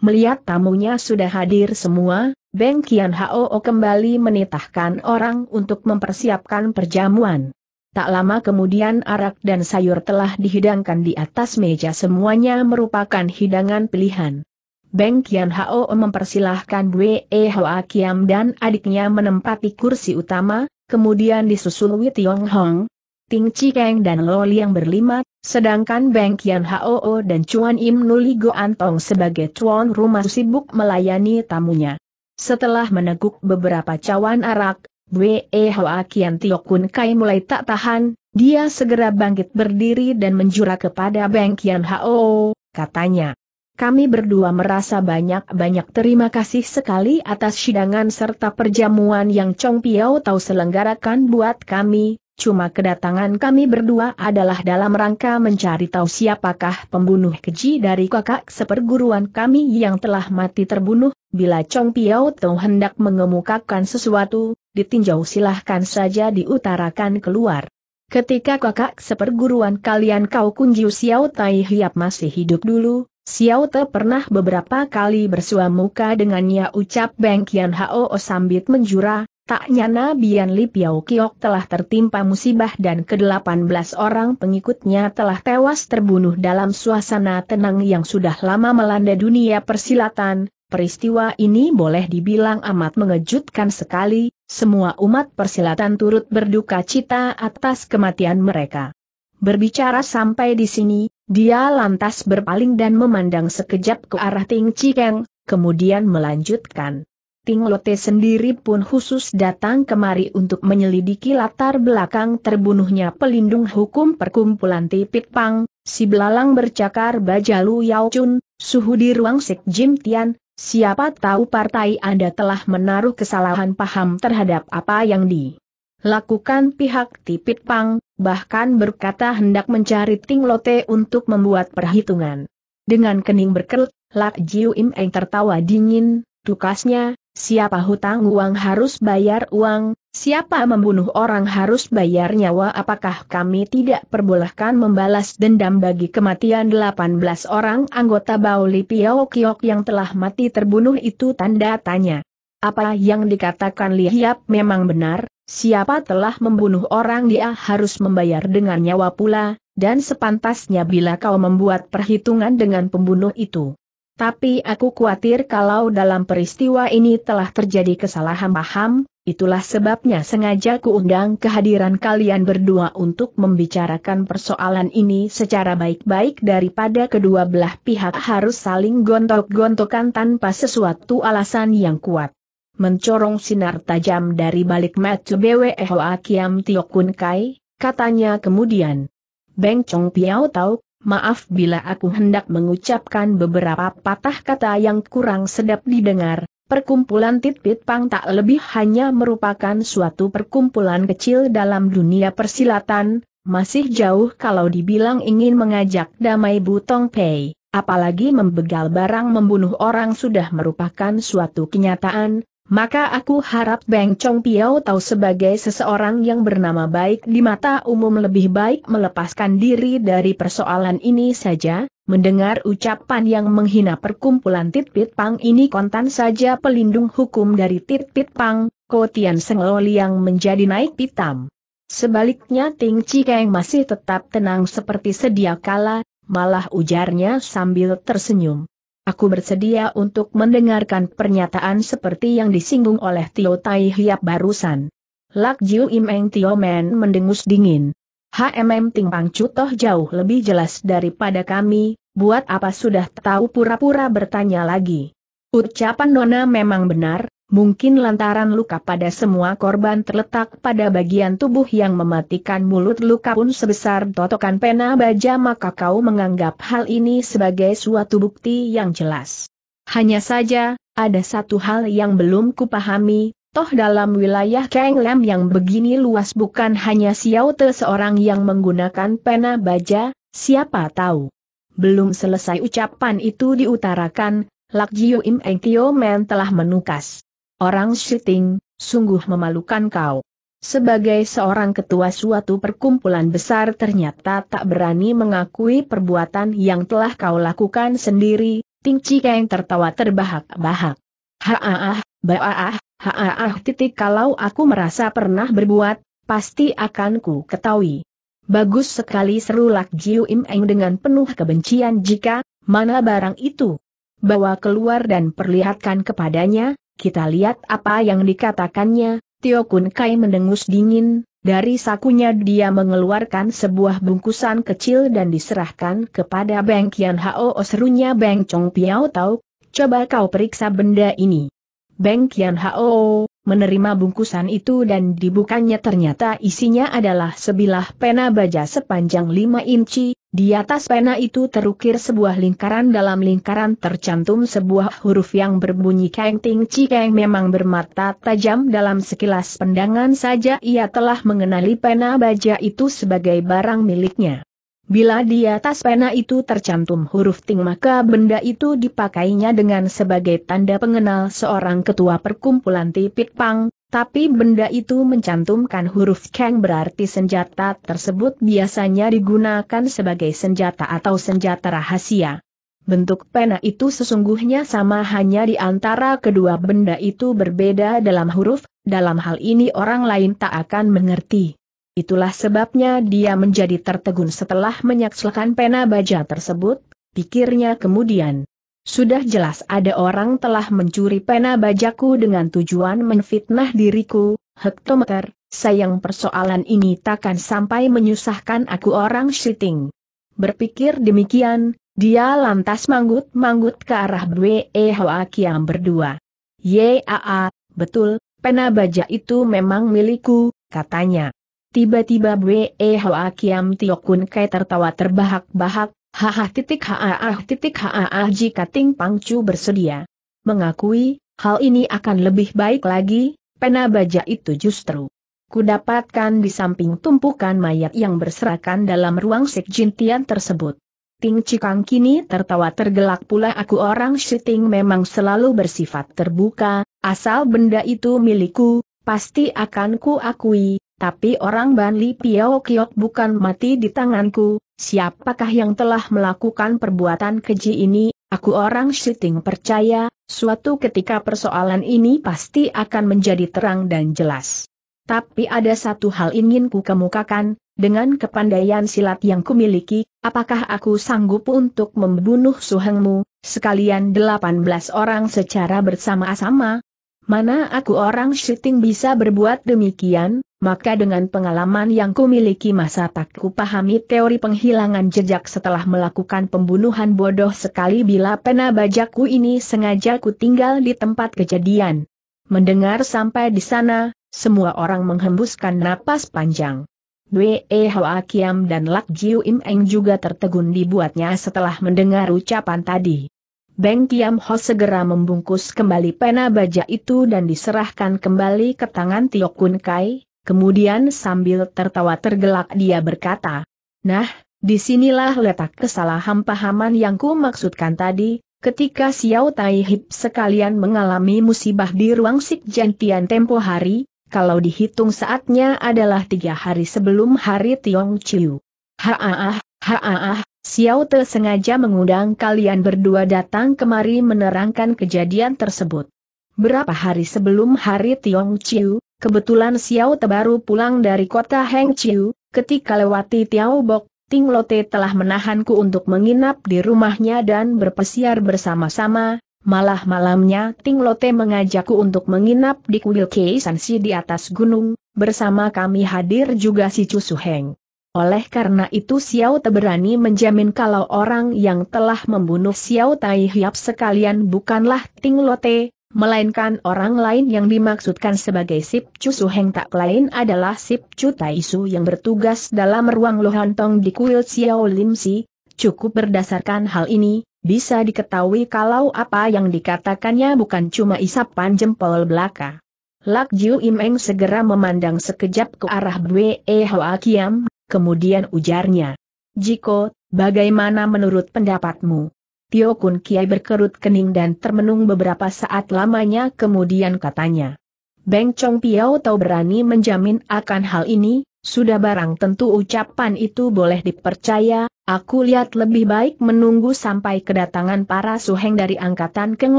Melihat tamunya sudah hadir semua, Beng Kian Hao kembali menitahkan orang untuk mempersiapkan perjamuan. Tak lama kemudian arak dan sayur telah dihidangkan di atas meja semuanya merupakan hidangan pilihan. Beng Kian Hao mempersilahkan Bue E Hoa Kiam dan adiknya menempati kursi utama, kemudian disusul Wei Tiong Hong, Ting Cikeng dan Loli yang berlima, sedangkan Beng Kian Hoo dan Chuan Im Nuli Go Antong sebagai tuan rumah sibuk melayani tamunya. Setelah meneguk beberapa cawan arak, Bwe Hoa Kian Tio Kai mulai tak tahan, dia segera bangkit berdiri dan menjura kepada Beng Kian Hoo, katanya. Kami berdua merasa banyak-banyak terima kasih sekali atas sidangan serta perjamuan yang Chong Piao tahu selenggarakan buat kami, Cuma kedatangan kami berdua adalah dalam rangka mencari tahu siapakah pembunuh keji dari kakak seperguruan kami yang telah mati terbunuh. Bila Chong Piao Tau hendak mengemukakan sesuatu, ditinjau silahkan saja diutarakan keluar. Ketika kakak seperguruan kalian kau kunjiu Xiao Tai Hiap masih hidup dulu, Xiao Te pernah beberapa kali bersua muka dengannya ucap Beng Kian Hao sambil menjura, Tak nyana Bian Li Piao Kiok telah tertimpa musibah dan ke-18 orang pengikutnya telah tewas terbunuh dalam suasana tenang yang sudah lama melanda dunia persilatan, peristiwa ini boleh dibilang amat mengejutkan sekali, semua umat persilatan turut berduka cita atas kematian mereka. Berbicara sampai di sini, dia lantas berpaling dan memandang sekejap ke arah Ting Chikeng, kemudian melanjutkan. Ting Lote sendiri pun khusus datang kemari untuk menyelidiki latar belakang terbunuhnya pelindung hukum perkumpulan Tipit Pang, si belalang bercakar Bajalu Yao Chun, suhu di ruang Sik Jim Tian, siapa tahu partai Anda telah menaruh kesalahan paham terhadap apa yang dilakukan pihak Tipit Pang, bahkan berkata hendak mencari Ting Lote untuk membuat perhitungan. Dengan kening berkerut, Lak Jiu Im Eng tertawa dingin, Tukasnya, siapa hutang uang harus bayar uang, siapa membunuh orang harus bayar nyawa apakah kami tidak perbolehkan membalas dendam bagi kematian 18 orang anggota Bauli Piao Kiok yang telah mati terbunuh itu tanda tanya. Apa yang dikatakan Li Hiap memang benar, siapa telah membunuh orang dia harus membayar dengan nyawa pula, dan sepantasnya bila kau membuat perhitungan dengan pembunuh itu. Tapi aku khawatir kalau dalam peristiwa ini telah terjadi kesalahan paham, itulah sebabnya sengaja undang kehadiran kalian berdua untuk membicarakan persoalan ini secara baik-baik daripada kedua belah pihak harus saling gontok-gontokan tanpa sesuatu alasan yang kuat. Mencorong sinar tajam dari balik mata Bwe Hoa Kiam Tio Kun Kai, katanya kemudian. Beng Chong Piao tahu maaf bila aku hendak mengucapkan beberapa patah kata yang kurang sedap didengar, perkumpulan Titpit Pang tak lebih hanya merupakan suatu perkumpulan kecil dalam dunia persilatan, masih jauh kalau dibilang ingin mengajak damai Butong Pei. Apalagi membegal barang membunuh orang sudah merupakan suatu kenyataan, maka aku harap Beng Chong Piao tahu sebagai seseorang yang bernama baik di mata umum lebih baik melepaskan diri dari persoalan ini saja, mendengar ucapan yang menghina perkumpulan Tit Pit Pang ini kontan saja pelindung hukum dari Tit Pit Pang, Kotian Sengoli yang menjadi naik pitam. Sebaliknya Ting yang masih tetap tenang seperti sedia kala, malah ujarnya sambil tersenyum. Aku bersedia untuk mendengarkan pernyataan seperti yang disinggung oleh Tio Tai Hiap barusan. Lak Jiu Im Eng Tio Men mendengus dingin. HMM Ting Pang Cutoh jauh lebih jelas daripada kami, buat apa sudah tahu pura-pura bertanya lagi. Ucapan Nona memang benar, mungkin lantaran luka pada semua korban terletak pada bagian tubuh yang mematikan mulut luka pun sebesar totokan pena baja maka kau menganggap hal ini sebagai suatu bukti yang jelas. Hanya saja, ada satu hal yang belum kupahami, toh dalam wilayah Kang Lam yang begini luas bukan hanya Xiao Te seorang yang menggunakan pena baja, siapa tahu. Belum selesai ucapan itu diutarakan, Lak Jiu Im Eng Tio Men telah menukas orang syuting, sungguh memalukan kau. Sebagai seorang ketua suatu perkumpulan besar ternyata tak berani mengakui perbuatan yang telah kau lakukan sendiri, Ting Cikeng tertawa terbahak-bahak. Haaah, baaah, haaah titik kalau aku merasa pernah berbuat, pasti akan ku ketahui. Bagus sekali seru Lak Jiu Im Eng dengan penuh kebencian jika, mana barang itu? Bawa keluar dan perlihatkan kepadanya, kita lihat apa yang dikatakannya, Tio Kun Kai mendengus dingin, dari sakunya dia mengeluarkan sebuah bungkusan kecil dan diserahkan kepada Beng Kian Hao serunya Beng Chong Piao Tau, coba kau periksa benda ini. Beng Kian Hao, menerima bungkusan itu dan dibukanya ternyata isinya adalah sebilah pena baja sepanjang 5 inci, di atas pena itu terukir sebuah lingkaran dalam lingkaran tercantum sebuah huruf yang berbunyi Keng Ting Chi Keng memang bermata tajam dalam sekilas pandangan saja ia telah mengenali pena baja itu sebagai barang miliknya. Bila di atas pena itu tercantum huruf ting maka benda itu dipakainya dengan sebagai tanda pengenal seorang ketua perkumpulan tipit pang, tapi benda itu mencantumkan huruf keng berarti senjata tersebut biasanya digunakan sebagai senjata atau senjata rahasia. Bentuk pena itu sesungguhnya sama hanya di antara kedua benda itu berbeda dalam huruf, dalam hal ini orang lain tak akan mengerti. Itulah sebabnya dia menjadi tertegun setelah menyaksikan pena baja tersebut, pikirnya kemudian. Sudah jelas ada orang telah mencuri pena bajaku dengan tujuan menfitnah diriku, hektometer, sayang persoalan ini takkan sampai menyusahkan aku orang syuting. Berpikir demikian, dia lantas manggut-manggut ke arah Bwe Hoa Kiam berdua. Yaa, betul, pena baja itu memang milikku, katanya. Tiba-tiba Bwe Hoa Kiam Tio Kun Kai tertawa terbahak-bahak, haha titik haah ah, titik haah ah, jika Ting Pangcu bersedia. Mengakui, hal ini akan lebih baik lagi, pena baja itu justru. Kudapatkan di samping tumpukan mayat yang berserakan dalam ruang sekjintian tersebut. Ting Cikang kini tertawa tergelak pula aku orang syuting memang selalu bersifat terbuka, asal benda itu milikku, pasti akan ku akui, tapi orang Ban Li Piao Kiok bukan mati di tanganku, siapakah yang telah melakukan perbuatan keji ini, aku orang syuting percaya, suatu ketika persoalan ini pasti akan menjadi terang dan jelas. Tapi ada satu hal ingin ku kemukakan, dengan kepandaian silat yang kumiliki, apakah aku sanggup untuk membunuh suhengmu, sekalian 18 orang secara bersama-sama? Mana aku orang syuting bisa berbuat demikian, maka dengan pengalaman yang kumiliki masa tak kupahami teori penghilangan jejak setelah melakukan pembunuhan bodoh sekali bila pena bajaku ini sengaja ku tinggal di tempat kejadian. Mendengar sampai di sana, semua orang menghembuskan napas panjang. Wee Hoa Kiam dan Lak Jiu Im Eng juga tertegun dibuatnya setelah mendengar ucapan tadi. Beng Kiam Ho segera membungkus kembali pena baja itu dan diserahkan kembali ke tangan Tio Kun Kai, Kemudian sambil tertawa tergelak dia berkata, Nah, disinilah letak kesalahan pahaman yang ku maksudkan tadi, ketika Xiao Tai Hip sekalian mengalami musibah di ruang Jantian tempo hari, kalau dihitung saatnya adalah tiga hari sebelum hari Tiong Chiu. Haaah, haaah, Xiao Te sengaja mengundang kalian berdua datang kemari menerangkan kejadian tersebut. Berapa hari sebelum hari Tiong Chiu, Kebetulan Xiao Te baru pulang dari kota Hengqiu, ketika lewati Tiao Bok, Ting Lote telah menahanku untuk menginap di rumahnya dan berpesiar bersama-sama, malah malamnya Ting Lote mengajakku untuk menginap di kuil Keisansi di atas gunung, bersama kami hadir juga si Chu Heng. Oleh karena itu Xiao Te berani menjamin kalau orang yang telah membunuh Xiao Tai Hiap sekalian bukanlah Ting Lote, melainkan orang lain yang dimaksudkan sebagai Sip Chu Su Heng tak lain adalah Sip Chu Tai Su yang bertugas dalam ruang lohontong di kuil Xiao Lim Si. Cukup berdasarkan hal ini, bisa diketahui kalau apa yang dikatakannya bukan cuma isapan jempol belaka. Lak Jiu Im segera memandang sekejap ke arah Bwe e Hoa Kiam, kemudian ujarnya. Jiko, bagaimana menurut pendapatmu? Tio Kun Kiai berkerut kening dan termenung beberapa saat lamanya kemudian katanya. Beng Chong Piao tahu berani menjamin akan hal ini, sudah barang tentu ucapan itu boleh dipercaya, aku lihat lebih baik menunggu sampai kedatangan para suheng dari angkatan Keng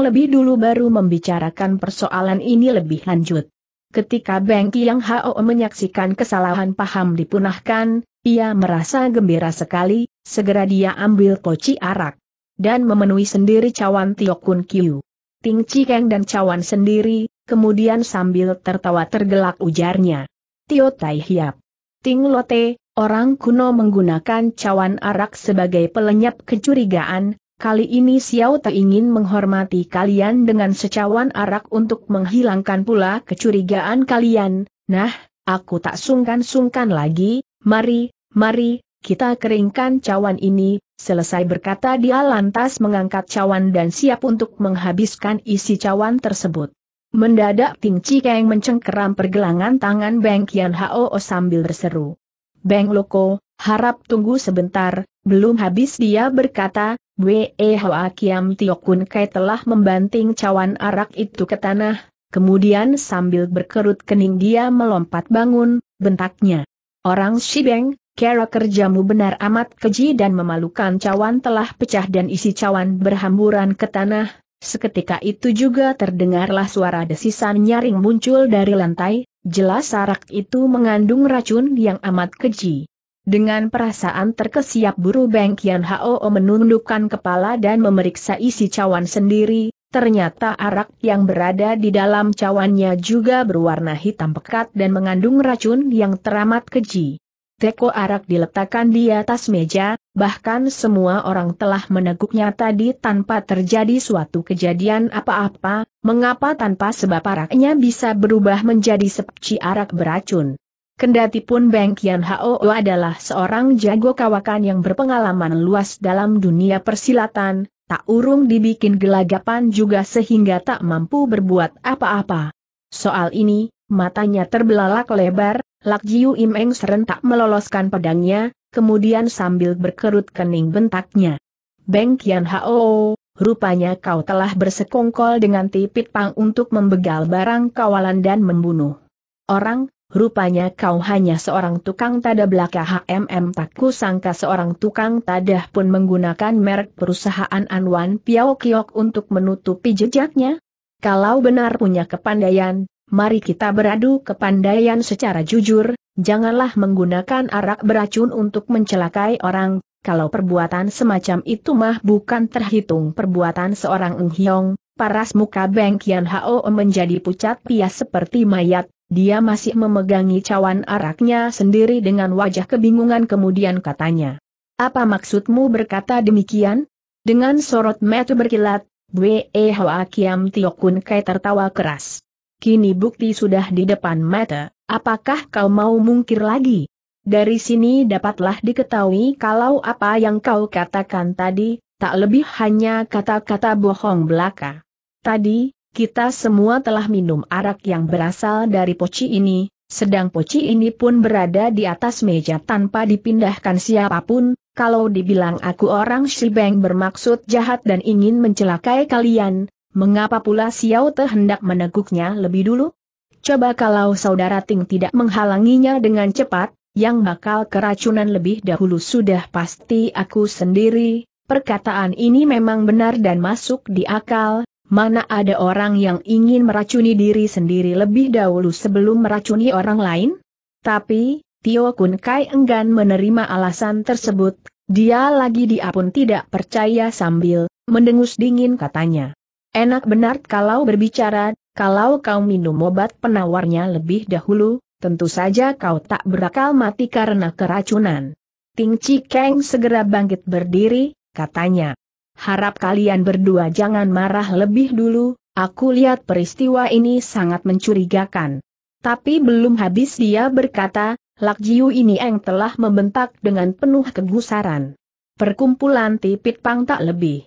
lebih dulu baru membicarakan persoalan ini lebih lanjut. Ketika Beng Kiang Hao menyaksikan kesalahan paham dipunahkan, ia merasa gembira sekali, segera dia ambil poci arak dan memenuhi sendiri cawan Tiokun Kiu. Ting Cikeng dan cawan sendiri, kemudian sambil tertawa tergelak ujarnya. Tio Tai Hiap. Ting Lote, orang kuno menggunakan cawan arak sebagai pelenyap kecurigaan, Kali ini Xiao tak ingin menghormati kalian dengan secawan arak untuk menghilangkan pula kecurigaan kalian. Nah, aku tak sungkan-sungkan lagi, mari, mari, kita keringkan cawan ini, selesai berkata dia lantas mengangkat cawan dan siap untuk menghabiskan isi cawan tersebut. Mendadak Ting Chi Keng mencengkeram pergelangan tangan Beng Kian Hao sambil berseru. Beng Loko, harap tunggu sebentar, belum habis dia berkata, Wee Hoa Kiam Tiokun Kun Kai telah membanting cawan arak itu ke tanah, kemudian sambil berkerut kening dia melompat bangun, bentaknya. Orang Shibeng, Kera kerjamu benar amat keji dan memalukan cawan telah pecah dan isi cawan berhamburan ke tanah. Seketika itu juga terdengarlah suara desisan nyaring muncul dari lantai, jelas arak itu mengandung racun yang amat keji. Dengan perasaan terkesiap buru Beng Kian Hao menundukkan kepala dan memeriksa isi cawan sendiri, ternyata arak yang berada di dalam cawannya juga berwarna hitam pekat dan mengandung racun yang teramat keji teko arak diletakkan di atas meja, bahkan semua orang telah meneguknya tadi tanpa terjadi suatu kejadian apa-apa, mengapa tanpa sebab araknya bisa berubah menjadi sepci arak beracun. Kendati pun Beng Kian Hao adalah seorang jago kawakan yang berpengalaman luas dalam dunia persilatan, tak urung dibikin gelagapan juga sehingga tak mampu berbuat apa-apa. Soal ini, matanya terbelalak lebar, Lak Jiu Imeng serentak meloloskan pedangnya, kemudian sambil berkerut kening bentaknya. Beng Kian Hao, rupanya kau telah bersekongkol dengan Tipit Pang untuk membegal barang kawalan dan membunuh. Orang, rupanya kau hanya seorang tukang tada belaka HMM tak kusangka seorang tukang tadah pun menggunakan merek perusahaan Anwan Piao Kiok untuk menutupi jejaknya. Kalau benar punya kepandaian, mari kita beradu kepandaian secara jujur, janganlah menggunakan arak beracun untuk mencelakai orang, kalau perbuatan semacam itu mah bukan terhitung perbuatan seorang Enghyong, paras muka Beng Kian Hao menjadi pucat pias seperti mayat, dia masih memegangi cawan araknya sendiri dengan wajah kebingungan kemudian katanya. Apa maksudmu berkata demikian? Dengan sorot mata berkilat, Bwe Hoa Kiam Tiokun Kai tertawa keras. Kini bukti sudah di depan mata, apakah kau mau mungkir lagi? Dari sini dapatlah diketahui kalau apa yang kau katakan tadi, tak lebih hanya kata-kata bohong belaka. Tadi, kita semua telah minum arak yang berasal dari poci ini, sedang poci ini pun berada di atas meja tanpa dipindahkan siapapun, kalau dibilang aku orang Shibeng bermaksud jahat dan ingin mencelakai kalian, Mengapa pula Xiao Te hendak meneguknya lebih dulu? Coba kalau saudara Ting tidak menghalanginya dengan cepat, yang bakal keracunan lebih dahulu sudah pasti aku sendiri, perkataan ini memang benar dan masuk di akal, mana ada orang yang ingin meracuni diri sendiri lebih dahulu sebelum meracuni orang lain? Tapi, Tio Kun Kai enggan menerima alasan tersebut, dia lagi dia pun tidak percaya sambil mendengus dingin katanya. Enak benar kalau berbicara, kalau kau minum obat penawarnya lebih dahulu, tentu saja kau tak berakal mati karena keracunan. Ting Chi Kang segera bangkit berdiri, katanya. Harap kalian berdua jangan marah lebih dulu, aku lihat peristiwa ini sangat mencurigakan. Tapi belum habis dia berkata, Lak Jiu ini yang telah membentak dengan penuh kegusaran. Perkumpulan tipit pang tak lebih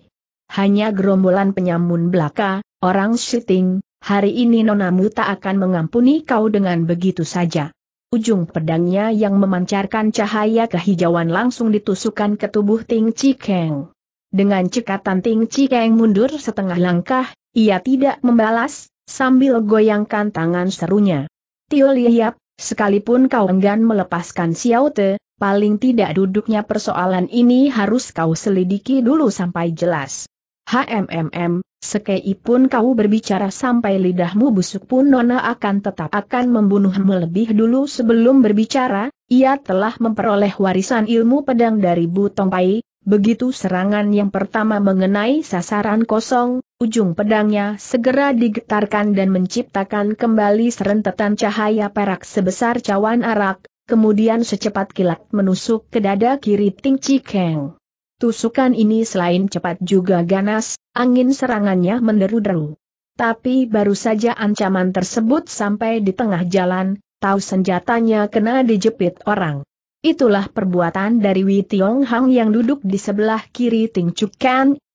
hanya gerombolan penyamun belaka, orang syuting, hari ini nonamu tak akan mengampuni kau dengan begitu saja. Ujung pedangnya yang memancarkan cahaya kehijauan langsung ditusukkan ke tubuh Ting Cikeng. Dengan cekatan Ting Cikeng mundur setengah langkah, ia tidak membalas, sambil goyangkan tangan serunya. Tio Liap, sekalipun kau enggan melepaskan Xiao Te, paling tidak duduknya persoalan ini harus kau selidiki dulu sampai jelas. HMMM, sekei pun kau berbicara sampai lidahmu busuk pun Nona akan tetap akan membunuhmu lebih dulu sebelum berbicara, ia telah memperoleh warisan ilmu pedang dari Bu Tongpai. begitu serangan yang pertama mengenai sasaran kosong, ujung pedangnya segera digetarkan dan menciptakan kembali serentetan cahaya perak sebesar cawan arak, kemudian secepat kilat menusuk ke dada kiri Ting Chi Keng. Tusukan ini selain cepat juga ganas, angin serangannya menderu-deru. Tapi baru saja ancaman tersebut sampai di tengah jalan, tahu senjatanya kena dijepit orang. Itulah perbuatan dari Wei Tiong Hang yang duduk di sebelah kiri Ting Chuk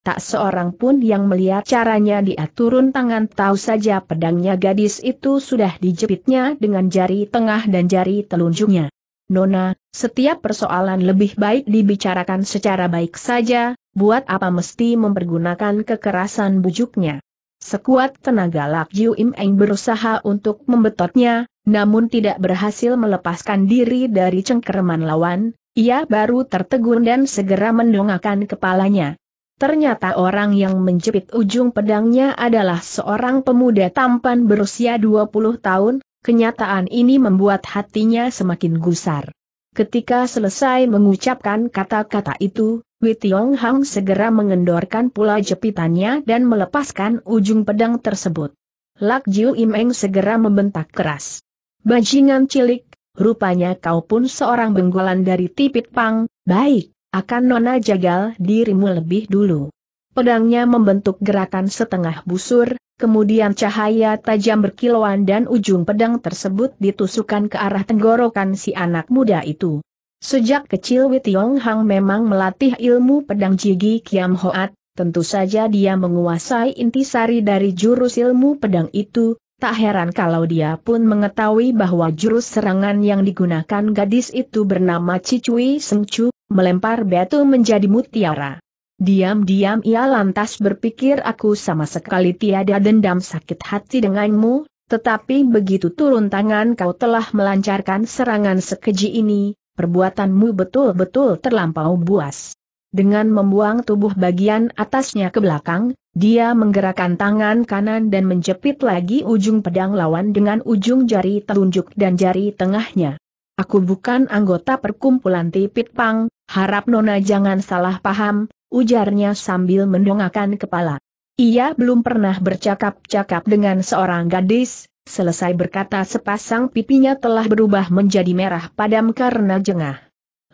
tak seorang pun yang melihat caranya dia turun tangan tahu saja pedangnya gadis itu sudah dijepitnya dengan jari tengah dan jari telunjuknya. Nona, setiap persoalan lebih baik dibicarakan secara baik saja, buat apa mesti mempergunakan kekerasan bujuknya. Sekuat tenaga Lak Jiu Im Eng berusaha untuk membetotnya, namun tidak berhasil melepaskan diri dari cengkeraman lawan, ia baru tertegun dan segera mendongakkan kepalanya. Ternyata orang yang menjepit ujung pedangnya adalah seorang pemuda tampan berusia 20 tahun, Kenyataan ini membuat hatinya semakin gusar. Ketika selesai mengucapkan kata-kata itu, Witiong Hang segera mengendorkan pula jepitannya dan melepaskan ujung pedang tersebut. Lak Jiu Imeng segera membentak keras. Bajingan cilik, rupanya kau pun seorang benggolan dari Tipit Pang, baik, akan Nona jagal dirimu lebih dulu. Pedangnya membentuk gerakan setengah busur, Kemudian cahaya tajam berkilauan dan ujung pedang tersebut ditusukkan ke arah tenggorokan si anak muda itu. Sejak kecil Tiong Hang memang melatih ilmu pedang Jigi Kiam Hoat, tentu saja dia menguasai intisari dari jurus ilmu pedang itu, tak heran kalau dia pun mengetahui bahwa jurus serangan yang digunakan gadis itu bernama Cicui Sengcu, melempar batu menjadi mutiara. Diam-diam ia lantas berpikir aku sama sekali tiada dendam sakit hati denganmu, tetapi begitu turun tangan kau telah melancarkan serangan sekeji ini, perbuatanmu betul-betul terlampau buas. Dengan membuang tubuh bagian atasnya ke belakang, dia menggerakkan tangan kanan dan menjepit lagi ujung pedang lawan dengan ujung jari telunjuk dan jari tengahnya. Aku bukan anggota perkumpulan Tipit Pang, harap Nona jangan salah paham, ujarnya sambil mendongakkan kepala. Ia belum pernah bercakap-cakap dengan seorang gadis, selesai berkata sepasang pipinya telah berubah menjadi merah padam karena jengah.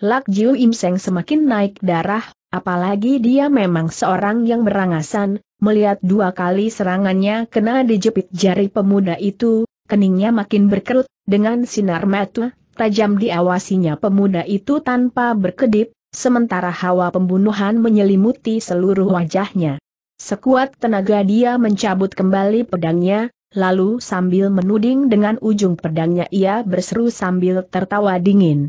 Lak Jiu Im Seng semakin naik darah, apalagi dia memang seorang yang berangasan, melihat dua kali serangannya kena dijepit jari pemuda itu, keningnya makin berkerut, dengan sinar mata tajam diawasinya pemuda itu tanpa berkedip, sementara hawa pembunuhan menyelimuti seluruh wajahnya. Sekuat tenaga dia mencabut kembali pedangnya, lalu sambil menuding dengan ujung pedangnya ia berseru sambil tertawa dingin.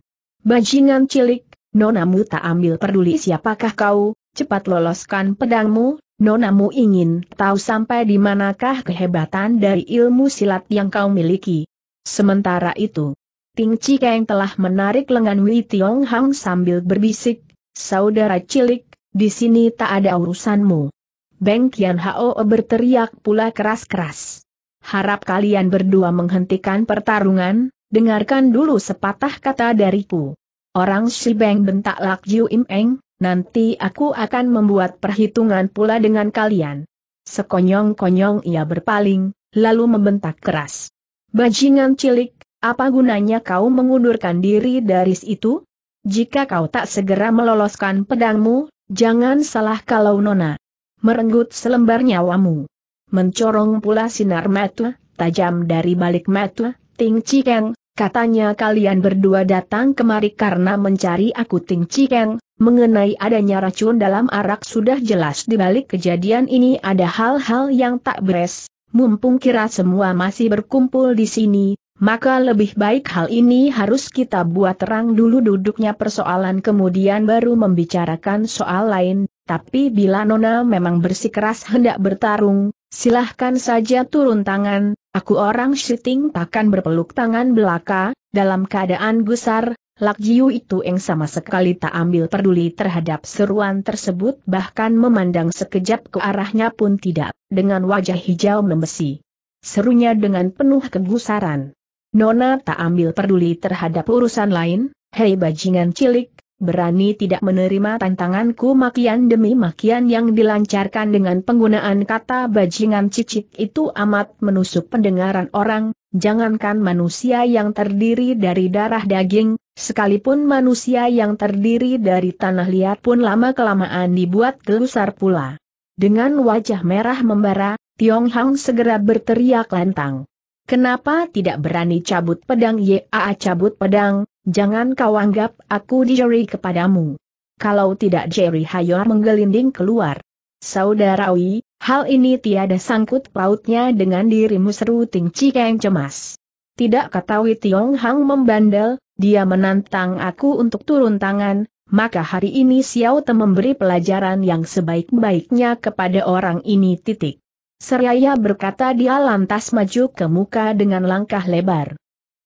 Bajingan cilik, nonamu tak ambil peduli siapakah kau, cepat loloskan pedangmu, nonamu ingin tahu sampai di manakah kehebatan dari ilmu silat yang kau miliki. Sementara itu, Ting Cikeng yang telah menarik lengan Wei Tiong Hang sambil berbisik, saudara cilik, di sini tak ada urusanmu. Beng Kian Hao berteriak pula keras-keras. Harap kalian berdua menghentikan pertarungan, dengarkan dulu sepatah kata dariku. Orang si Beng bentak Lak Jiu Im Eng, nanti aku akan membuat perhitungan pula dengan kalian. Sekonyong-konyong ia berpaling, lalu membentak keras. Bajingan cilik, apa gunanya kau mengundurkan diri dari situ? Jika kau tak segera meloloskan pedangmu, jangan salah kalau Nona merenggut selembar nyawamu. Mencorong pula sinar mata, tajam dari balik mata, Ting Cikeng, katanya kalian berdua datang kemari karena mencari aku Ting Cikeng, mengenai adanya racun dalam arak sudah jelas di balik kejadian ini ada hal-hal yang tak beres, mumpung kira semua masih berkumpul di sini, maka lebih baik hal ini harus kita buat terang dulu duduknya persoalan kemudian baru membicarakan soal lain, tapi bila Nona memang bersikeras hendak bertarung, silahkan saja turun tangan, aku orang syuting takkan berpeluk tangan belaka, dalam keadaan gusar, Lak Jiu itu yang sama sekali tak ambil peduli terhadap seruan tersebut bahkan memandang sekejap ke arahnya pun tidak, dengan wajah hijau membesi. Serunya dengan penuh kegusaran. Nona tak ambil peduli terhadap urusan lain, hei bajingan cilik, berani tidak menerima tantanganku makian demi makian yang dilancarkan dengan penggunaan kata bajingan cicik itu amat menusuk pendengaran orang, jangankan manusia yang terdiri dari darah daging, sekalipun manusia yang terdiri dari tanah liat pun lama-kelamaan dibuat gelusar pula. Dengan wajah merah membara, Tiong Hang segera berteriak lantang. Kenapa tidak berani cabut pedang Yaa cabut pedang, jangan kau anggap aku dijeri kepadamu. Kalau tidak Jerry Hayor menggelinding keluar. Saudara Saudarawi, hal ini tiada sangkut pautnya dengan dirimu seru Ting Cikeng cemas. Tidak ketahui Tiong Hang membandel, dia menantang aku untuk turun tangan, maka hari ini Xiao Te memberi pelajaran yang sebaik-baiknya kepada orang ini titik. Seraya berkata dia lantas maju ke muka dengan langkah lebar.